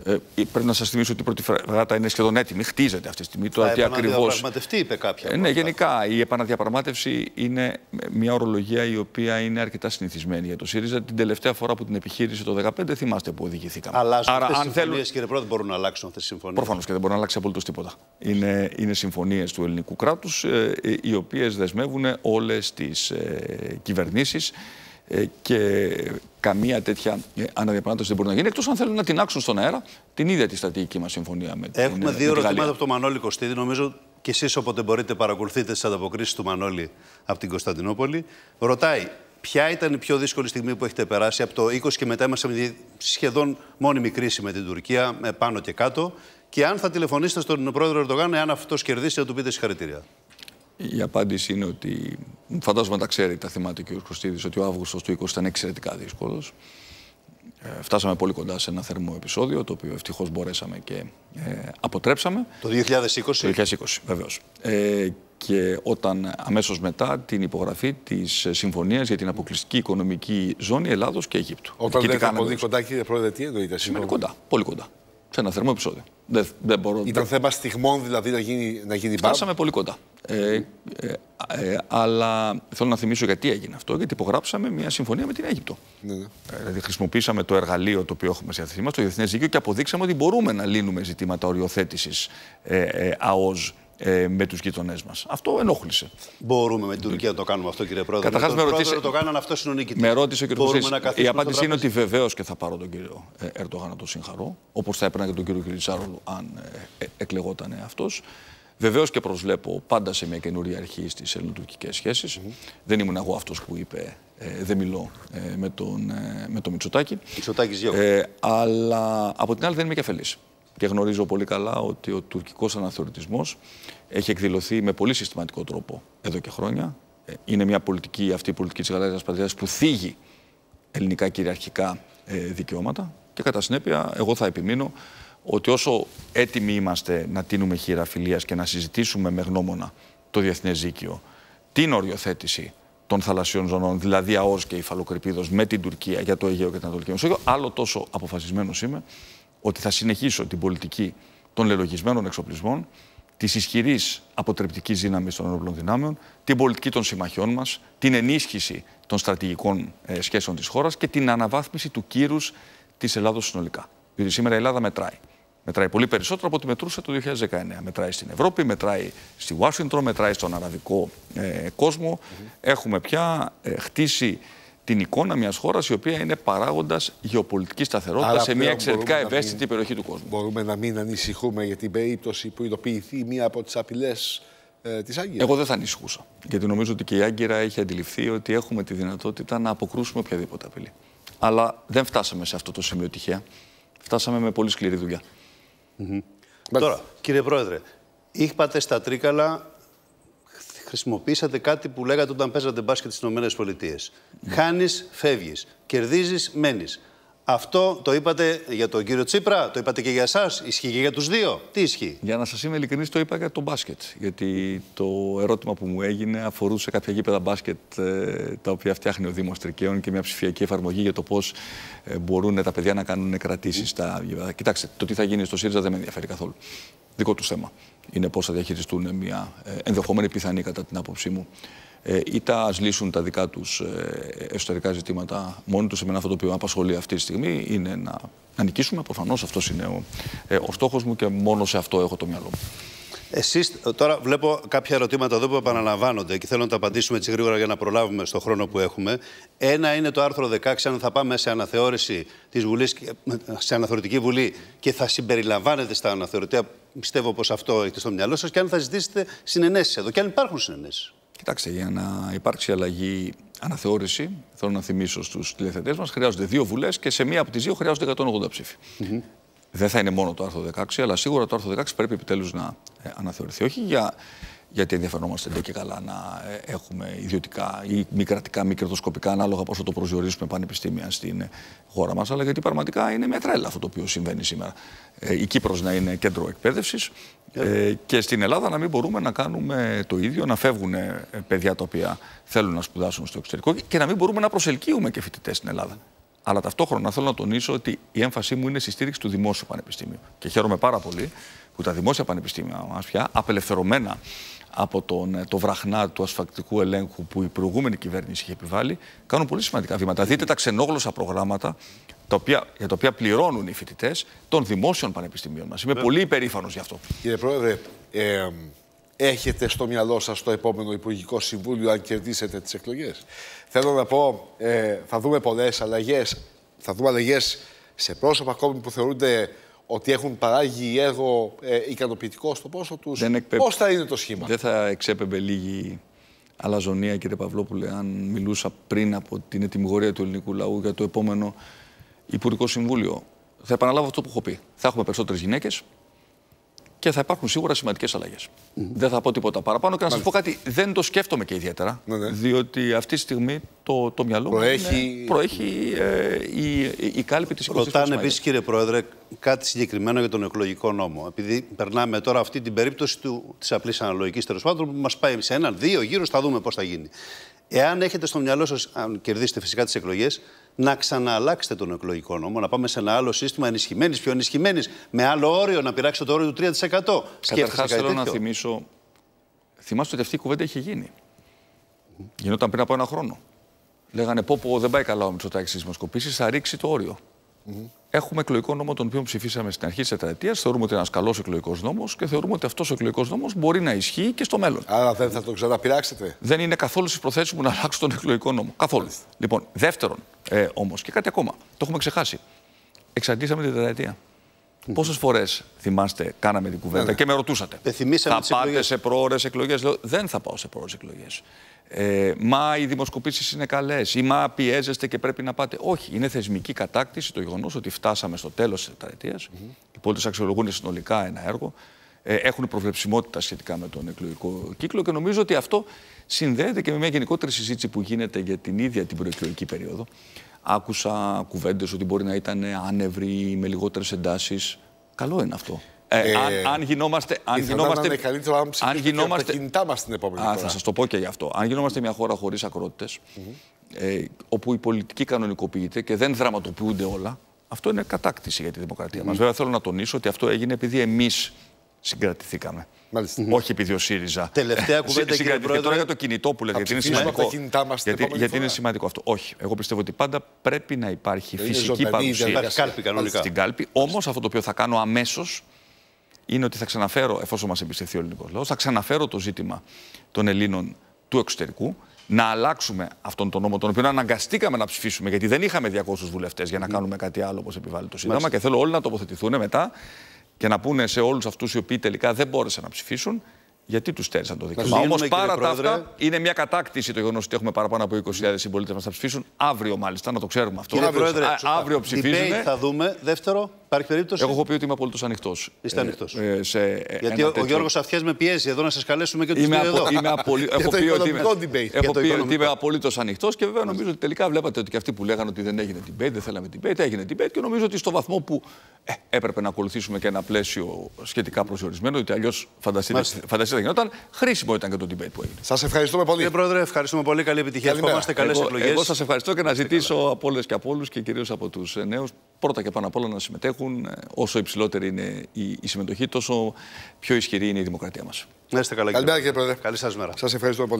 Ε, πρέπει να σας θυμίσω ότι η πρώτη φρεγάτα είναι σχεδόν έτοιμη, χτίζεται αυτή στιγμή. Τώρα τι ακριβώς. Επαναδιαπραγματευτεί, είπε κάποια. Ε, ναι, γενικά η επαναδιαπραγμάτευση είναι μια ορολογία η οποία είναι αρκετά συνηθισμένη για το ΣΥΡΙΖΑ. Την τελευταία φορά που την επιχείρησε το 2015, θυμάστε που οδηγηθήκαμε. Αλλάζουν Άρα, αν θέλουν... κύριε Πρόεδρε, δεν μπορούν να αλλάξουν αυτές τις συμφωνίες. Προφανώς και δεν μπορούν να αλλάξει απολύτως τίποτα. Είναι, είναι συμφωνίες του ελληνικού κράτους, ε, ε, οι οποίες δεσμεύουν όλες τις ε, κυβερνήσεις ε, και καμία τέτοια ε, αναδιαπραγμάτευση δεν μπορεί να γίνει. Εκτός αν θέλουν να την άξουν στον αέρα την ίδια τη στρατηγική μας συμφωνία με Έχουμε την Έχουμε ε, δύο ερωτήματα από τον Μανώλη Κωστίδη. Νομίζω και εσείς όποτε μπορείτε παρακολουθείτε τις ανταποκρίσεις του Μανώλη από την Κωνσταντινούπολη. Ρωτάει, ποια ήταν η πιο δύσκολη στιγμή που έχετε περάσει από το 20 και μετά είμαστε σχεδόν μόνιμη κρίση με την Τουρκία, ε, πάνω και κάτω. Και αν θα τηλεφωνήσετε στον πρόεδρο Ερντογάν, εάν αυτός κερδίσει, να του πείτε συγχαρητήρια. Η απάντηση είναι ότι φαντάζομαι τα ξέρει τα θυμάται και ο Χρωστίδης ότι ο Αύγουστος του 20 ήταν εξαιρετικά δύσκολος. Ε, φτάσαμε πολύ κοντά σε ένα θερμό επεισόδιο, το οποίο ευτυχώς μπορέσαμε και ε, αποτρέψαμε. Το 2020. Το 2020, βεβαίως. Ε, και όταν αμέσως μετά την υπογραφή της συμφωνίας για την αποκλειστική οικονομική ζώνη Ελλάδος και Αιγύπτου. Όταν δεν κοντά, κύριε Πρόεδρε, τι εννοείται, Σημαίνει κοντά, πολύ κοντά σε ένα θερμό επεισόδιο. Δεν, δεν μπορώ, Ήταν δεν... θέμα στιγμών δηλαδή να γίνει, να γίνει Φτάσαμε πολύ κοντά. Ε, ε, ε, αλλά θέλω να θυμίσω γιατί έγινε αυτό. Γιατί υπογράψαμε μια συμφωνία με την Αίγυπτο. Ναι, ναι. Ε, δηλαδή χρησιμοποίησαμε το εργαλείο το οποίο έχουμε σε διάθεσή μας, το διεθνές δίκαιο, και αποδείξαμε ότι μπορούμε να λύνουμε ζητήματα οριοθέτησης ΑΟΣ ε, με τους γείτονέ μας. Αυτό ενόχλησε. Μπορούμε με την Τουρκία να το κάνουμε αυτό, κύριε Πρόεδρε. Καταρχάς, με ρωτήσε. Το κάνανε αυτός νικητής. Με ρώτησε ο κύριος Η απάντηση είναι ότι βεβαίως και θα πάρω τον κύριο Ερντογάν να τον συγχαρώ. Όπως θα έπαιρνα και τον κύριο Κιλιτσάρολου, αν ε, ε, εκλεγόταν αυτός. Βεβαίως και προσβλέπω πάντα σε μια καινούρια αρχή στις ελληνοτουρκικές Δεν ήμουν εγώ αυτός που είπε ε, δεν μιλώ ε, με τον, ε, με τον Μητσοτάκη. ε, αλλά από την άλλη δεν είμαι και αφελής και γνωρίζω πολύ καλά ότι ο τουρκικός αναθεωρητισμός έχει εκδηλωθεί με πολύ συστηματικό τρόπο εδώ και χρόνια. Ε, είναι μια πολιτική, αυτή η πολιτική της Γαλάζιας Πατριάς που θίγει ελληνικά κυριαρχικά ε, δικαιώματα και κατά συνέπεια εγώ θα επιμείνω ότι όσο έτοιμοι είμαστε να τίνουμε χείρα φιλίας και να συζητήσουμε με γνώμονα το Διεθνές Δίκαιο την οριοθέτηση των θαλασσιών ζωνών, δηλαδή ΑΟΣ και η Φαλοκρηπίδος με την Τουρκία για το Αιγαίο και την Ανατολική Μεσόγειο, άλλο τόσο αποφασισμένος είμαι ότι θα συνεχίσω την πολιτική των λελογισμένων εξοπλισμών, της ισχυρής αποτρεπτικής δύναμης των ενόπλων δυνάμεων, την πολιτική των συμμαχιών μας, την ενίσχυση των στρατηγικών ε, σχέσεων της χώρας και την αναβάθμιση του κύρους της Ελλάδος συνολικά. Διότι σήμερα η Ελλάδα μετράει. Μετράει πολύ περισσότερο από ό,τι μετρούσε το 2019. Μετράει στην Ευρώπη, μετράει στη Ουάσιγκτον, μετράει στον αραβικό ε, κόσμο. Έχουμε πια ε, χτίσει την εικόνα μιας χώρας η οποία είναι παράγοντας γεωπολιτικής σταθερότητας σε μια εξαιρετικά ευαίσθητη περιοχή του κόσμου. Μπορούμε να μην ανησυχούμε για την περίπτωση που ειδοποιηθεί μία από τις απειλές ε, της Άγκυρας. Εγώ δεν θα ανησυχούσα. Γιατί νομίζω ότι και η Άγκυρα έχει αντιληφθεί ότι έχουμε τη δυνατότητα να αποκρούσουμε οποιαδήποτε απειλή. Αλλά δεν φτάσαμε σε αυτό το σημείο τυχαία. Φτάσαμε με πολύ σκληρή δουλειά. Τώρα, κύριε Πρόεδρε, είπατε στα Τρίκαλα χρησιμοποίησατε κάτι που λέγατε όταν παίζατε μπάσκετ στις ΗΠΑ. Mm. Χάνεις, φεύγεις. Κερδίζεις, μένεις. Αυτό το είπατε για τον κύριο Τσίπρα, το είπατε και για εσάς. Ισχύει και για τους δύο. Τι ισχύει. Για να σας είμαι ειλικρινής, το είπα για τον μπάσκετ. Γιατί το ερώτημα που μου έγινε αφορούσε κάποια γήπεδα μπάσκετ ε, τα οποία φτιάχνει ο Δήμος Τρικαίων και μια ψηφιακή εφαρμογή για το πώς ε, μπορούν τα παιδιά να κάνουν κρατήσεις. Mm. Στα... Κοιτάξτε, το τι θα γίνει στο ΣΥΡΙΖΑ δεν με ενδιαφέρει καθόλου. Δικό τους θέμα είναι πώς θα διαχειριστούν μια ε, ενδεχομένη πιθανή, κατά την άποψή μου, ε, τα ας λύσουν τα δικά τους ε, εσωτερικά ζητήματα μόνοι τους. Εμένα αυτό το οποίο με απασχολεί αυτή τη στιγμή είναι να, νικήσουμε. Προφανώς αυτός είναι ο, ο στόχος μου και μόνο σε αυτό έχω το μυαλό μου. Εσείς τώρα βλέπω κάποια ερωτήματα εδώ που επαναλαμβάνονται και θέλω να τα απαντήσουμε έτσι γρήγορα για να προλάβουμε στον χρόνο που έχουμε. Ένα είναι το άρθρο 16, αν θα πάμε σε αναθεώρηση της Βουλής, σε αναθεωρητική Βουλή και θα συμπεριλαμβάνεται στα αναθεωρητικά. Πιστεύω πως αυτό έχετε στο μυαλό σας και αν θα ζητήσετε συνενέσεις εδώ και αν υπάρχουν συνενέσεις. Κοιτάξτε, για να υπάρξει αλλαγή αναθεώρηση, θέλω να θυμίσω στους τηλεθετέ μας, χρειάζονται δύο βουλές και σε μία από τις δύο χρειάζονται 180 ψήφοι δεν θα είναι μόνο το άρθρο 16, αλλά σίγουρα το άρθρο 16 πρέπει επιτέλους να ε, αναθεωρηθεί. Όχι για γιατί ενδιαφερόμαστε και καλά να ε, έχουμε ιδιωτικά ή μη κρατικά, μη κερδοσκοπικά, ανάλογα πόσο το προσδιορίζουμε πανεπιστήμια στην ε, χώρα μας, αλλά γιατί πραγματικά είναι μια τρέλα αυτό το οποίο συμβαίνει σήμερα. Η μη κρατικα μη κερδοσκοπικα αναλογα ποσο το προσδιορίσουμε πανεπιστημια στην χωρα μα αλλα γιατι πραγματικα ειναι μια τρελα αυτο το οποιο συμβαινει σημερα η κυπρο να είναι κέντρο εκπαίδευσης και στην Ελλάδα να μην μπορούμε να κάνουμε το ίδιο, να φεύγουν παιδιά τα οποία θέλουν να σπουδάσουν στο εξωτερικό και να μην μπορούμε να προσελκύουμε και φοιτητές στην Ελλάδα. Αλλά ταυτόχρονα θέλω να τονίσω ότι η έμφασή μου είναι στη στήριξη του δημόσιου πανεπιστήμιου. Και χαίρομαι πάρα πολύ που τα δημόσια πανεπιστήμια μας πια απελευθερωμένα από τον, ε, το βραχνά του ασφαλτικού ελέγχου που η προηγούμενη κυβέρνηση είχε επιβάλει, κάνουν πολύ σημαντικά βήματα. Δείτε τα ξενόγλωσσα προγράμματα τα οποία, για τα οποία πληρώνουν οι φοιτητές των δημόσιων πανεπιστημίων μας. Είμαι ε. πολύ υπερήφανος γι' αυτό. Κύριε Πρόεδρε, ε, έχετε στο μυαλό σας το επόμενο Υπουργικό Συμβούλιο, αν κερδίσετε τις εκλογές. Θέλω να πω, ε, θα δούμε πολλές αλλαγές. Θα δούμε αλλαγές σε πρόσωπα ακόμη που θεωρούνται ότι έχουν παράγει έργο ε, ικανοποιητικό στο πόσο τους. Εκπε... Πώς θα είναι το σχήμα. Δεν θα εξέπεμπε λίγη αλαζονία, κύριε Παυλόπουλε, αν μιλούσα πριν από την ετοιμιγορία του ελληνικού λαού για το επόμενο Υπουργικό Συμβούλιο. Θα επαναλάβω αυτό που έχω πει. Θα έχουμε περισσότερες γυναίκες, και θα υπάρχουν σίγουρα σημαντικές αλλαγές. Δεν θα πω τίποτα παραπάνω. Και να σας πω κάτι, δεν το σκέφτομαι και ιδιαίτερα. Ναι, ναι. Διότι αυτή τη στιγμή το, το μυαλό μου προέχει, προέχει ε, η, η, κάλυπη τη οικονομία. Ρωτάνε επίση, κύριε Πρόεδρε, κάτι συγκεκριμένο για τον εκλογικό νόμο. Επειδή περνάμε τώρα αυτή την περίπτωση της απλής αναλογικής τέλος πάντων που μας πάει σε έναν, δύο γύρους, θα δούμε πώς θα γίνει. Εάν έχετε στο μυαλό σας, αν κερδίσετε φυσικά τις εκλογές, να ξανααλλάξετε τον εκλογικό νόμο, να πάμε σε ένα άλλο σύστημα ενισχυμένης, πιο ενισχυμένης, με άλλο όριο, να πειράξετε το όριο του 3%. Καταρχάς, θέλω να θυμίσω. Θυμάστε ότι αυτή η κουβέντα είχε γίνει. Γινόταν πριν από ένα χρόνο. Λέγανε πω, πω δεν πάει καλά ο Μητσοτάκης στις δημοσκοπήσεις, θα ρίξει το όριο. Έχουμε εκλογικό νόμο, τον οποίο ψηφίσαμε στην αρχή της τετραετίας. Θεωρούμε ότι είναι ένας καλός εκλογικός νόμος και θεωρούμε ότι αυτός ο εκλογικός νόμος μπορεί να ισχύει και στο μέλλον. Άρα δεν θα το ξαναπειράξετε. Δεν είναι καθόλου στις προθέσεις μου να αλλάξω τον εκλογικό νόμο. Καθόλου. Λοιπόν, δεύτερον ε, όμως και κάτι ακόμα. Το έχουμε ξεχάσει. Εξαντήσαμε την τετραετία. Πόσες φορές θυμάστε, κάναμε την κουβέντα ναι, ναι. και με ρωτούσατε. Ε, θα πάτε σε προώρες εκλογές. δεν θα πάω σε προώρες εκλογές ε, μα οι δημοσκοπήσεις είναι καλές. ή μα πιέζεστε και πρέπει να πάτε. Όχι, είναι θεσμική κατάκτηση το γεγονός ότι φτάσαμε στο τέλος της τετραετίας Mm -hmm. Οι πόλει αξιολογούν συνολικά ένα έργο, ε, έχουν προβλεψιμότητα σχετικά με τον εκλογικό κύκλο και νομίζω ότι αυτό συνδέεται και με μια γενικότερη συζήτηση που γίνεται για την ίδια την προεκλογική περίοδο. Άκουσα κουβέντες ότι μπορεί να ήταν άνευροι με λιγότερες εντάσεις. Καλό είναι αυτό. Ε, ε, αν, αν γινόμαστε. Αν γινόμαστε, αν, αν γινόμαστε, τα κινητά μας την επόμενη Θα σας το πω και γι' αυτό. Αν γινόμαστε μια χώρα χωρίς ακρότητε, ε, όπου η πολιτική κανονικοποιείται και δεν δραματοποιούνται όλα, αυτό είναι κατάκτηση για τη δημοκρατία mm μας. Βέβαια, θέλω να τονίσω ότι αυτό έγινε επειδή εμείς συγκρατηθήκαμε. Μάλιστα. Όχι επειδή ο ΣΥΡΙΖΑ. Τελευταία κουβέντα τώρα για το κινητό που λέτε. Γιατί είναι σημαντικό. γιατί, είναι σημαντικό αυτό. Όχι. Εγώ πιστεύω ότι πάντα πρέπει να υπάρχει φυσική παρουσία. Στην κάλπη κανονικά. Στην κάλπη. Όμως αυτό το οποίο θα κάνω αμέσως είναι ότι θα ξαναφέρω, εφόσον μας εμπιστευτεί ο ελληνικός λαός, θα ξαναφέρω το ζήτημα των Ελλήνων του εξωτερικού, να αλλάξουμε αυτόν τον νόμο, τον οποίο αναγκαστήκαμε να ψηφίσουμε, γιατί δεν είχαμε 200 βουλευτές για να κάνουμε κάτι άλλο όπως επιβάλλει το Σύνταγμα. Και θέλω όλοι να τοποθετηθούν μετά και να πούνε σε όλους αυτούς οι οποίοι τελικά δεν μπόρεσαν να ψηφίσουν, γιατί τους στέρισαν το δικαίωμα. Όμω παρά τα αυτά, είναι μια κατάκτηση το γεγονός ότι έχουμε παραπάνω από 20.000 συμπολίτε μα θα ψηφίσουν. Αύριο, μάλιστα, να το ξέρουμε αυτό. Κύριε Πρόεδρε, Α, αύριο Debate θα δούμε. Δεύτερο, υπάρχει περίπτωση. Εγώ έχω πει ότι είμαι απολύτως ανοιχτός. Είστε ε, ανοιχτός. Ε, σε Γιατί ο, τέτοιο... ο Γιώργο Αυτιά με πιέζει εδώ να σας καλέσουμε και τους δύο απο... εδώ. είμαι απολύ... έχω πει ότι είμαι, απολύτως ανοιχτός και βέβαια νομίζω ότι τελικά βλέπατε ότι και αυτοί που λέγανε ότι δεν έγινε την debate, δεν θέλαμε debate, έγινε την debate και νομίζω ότι στο βαθμό που ε, έπρεπε να ακολουθήσουμε και ένα πλαίσιο σχετικά προσορισμένο, ότι αλλιώς φανταστείτε δεν γινόταν. Χρήσιμο ήταν και το debate που έγινε. Σας ευχαριστούμε πολύ. Κύριε Πρόεδρε, ευχαριστούμε πολύ. Καλή επιτυχία. Ευχόμαστε καλές εκλογές. Εγώ σας ευχαριστώ και να ζητήσω από όλες και από όλους και κυρίως από τους νέους πρώτα και πάνω απ' όλα να συμμετέχουν. Ε, όσο υψηλότερη είναι η συμμετοχή, τόσο πιο ισχυρή είναι η δημοκρατία μας. Να είστε καλά, κύριε Πρόεδρε. Καλή σας μέρα. Σας ευχαριστώ πολύ.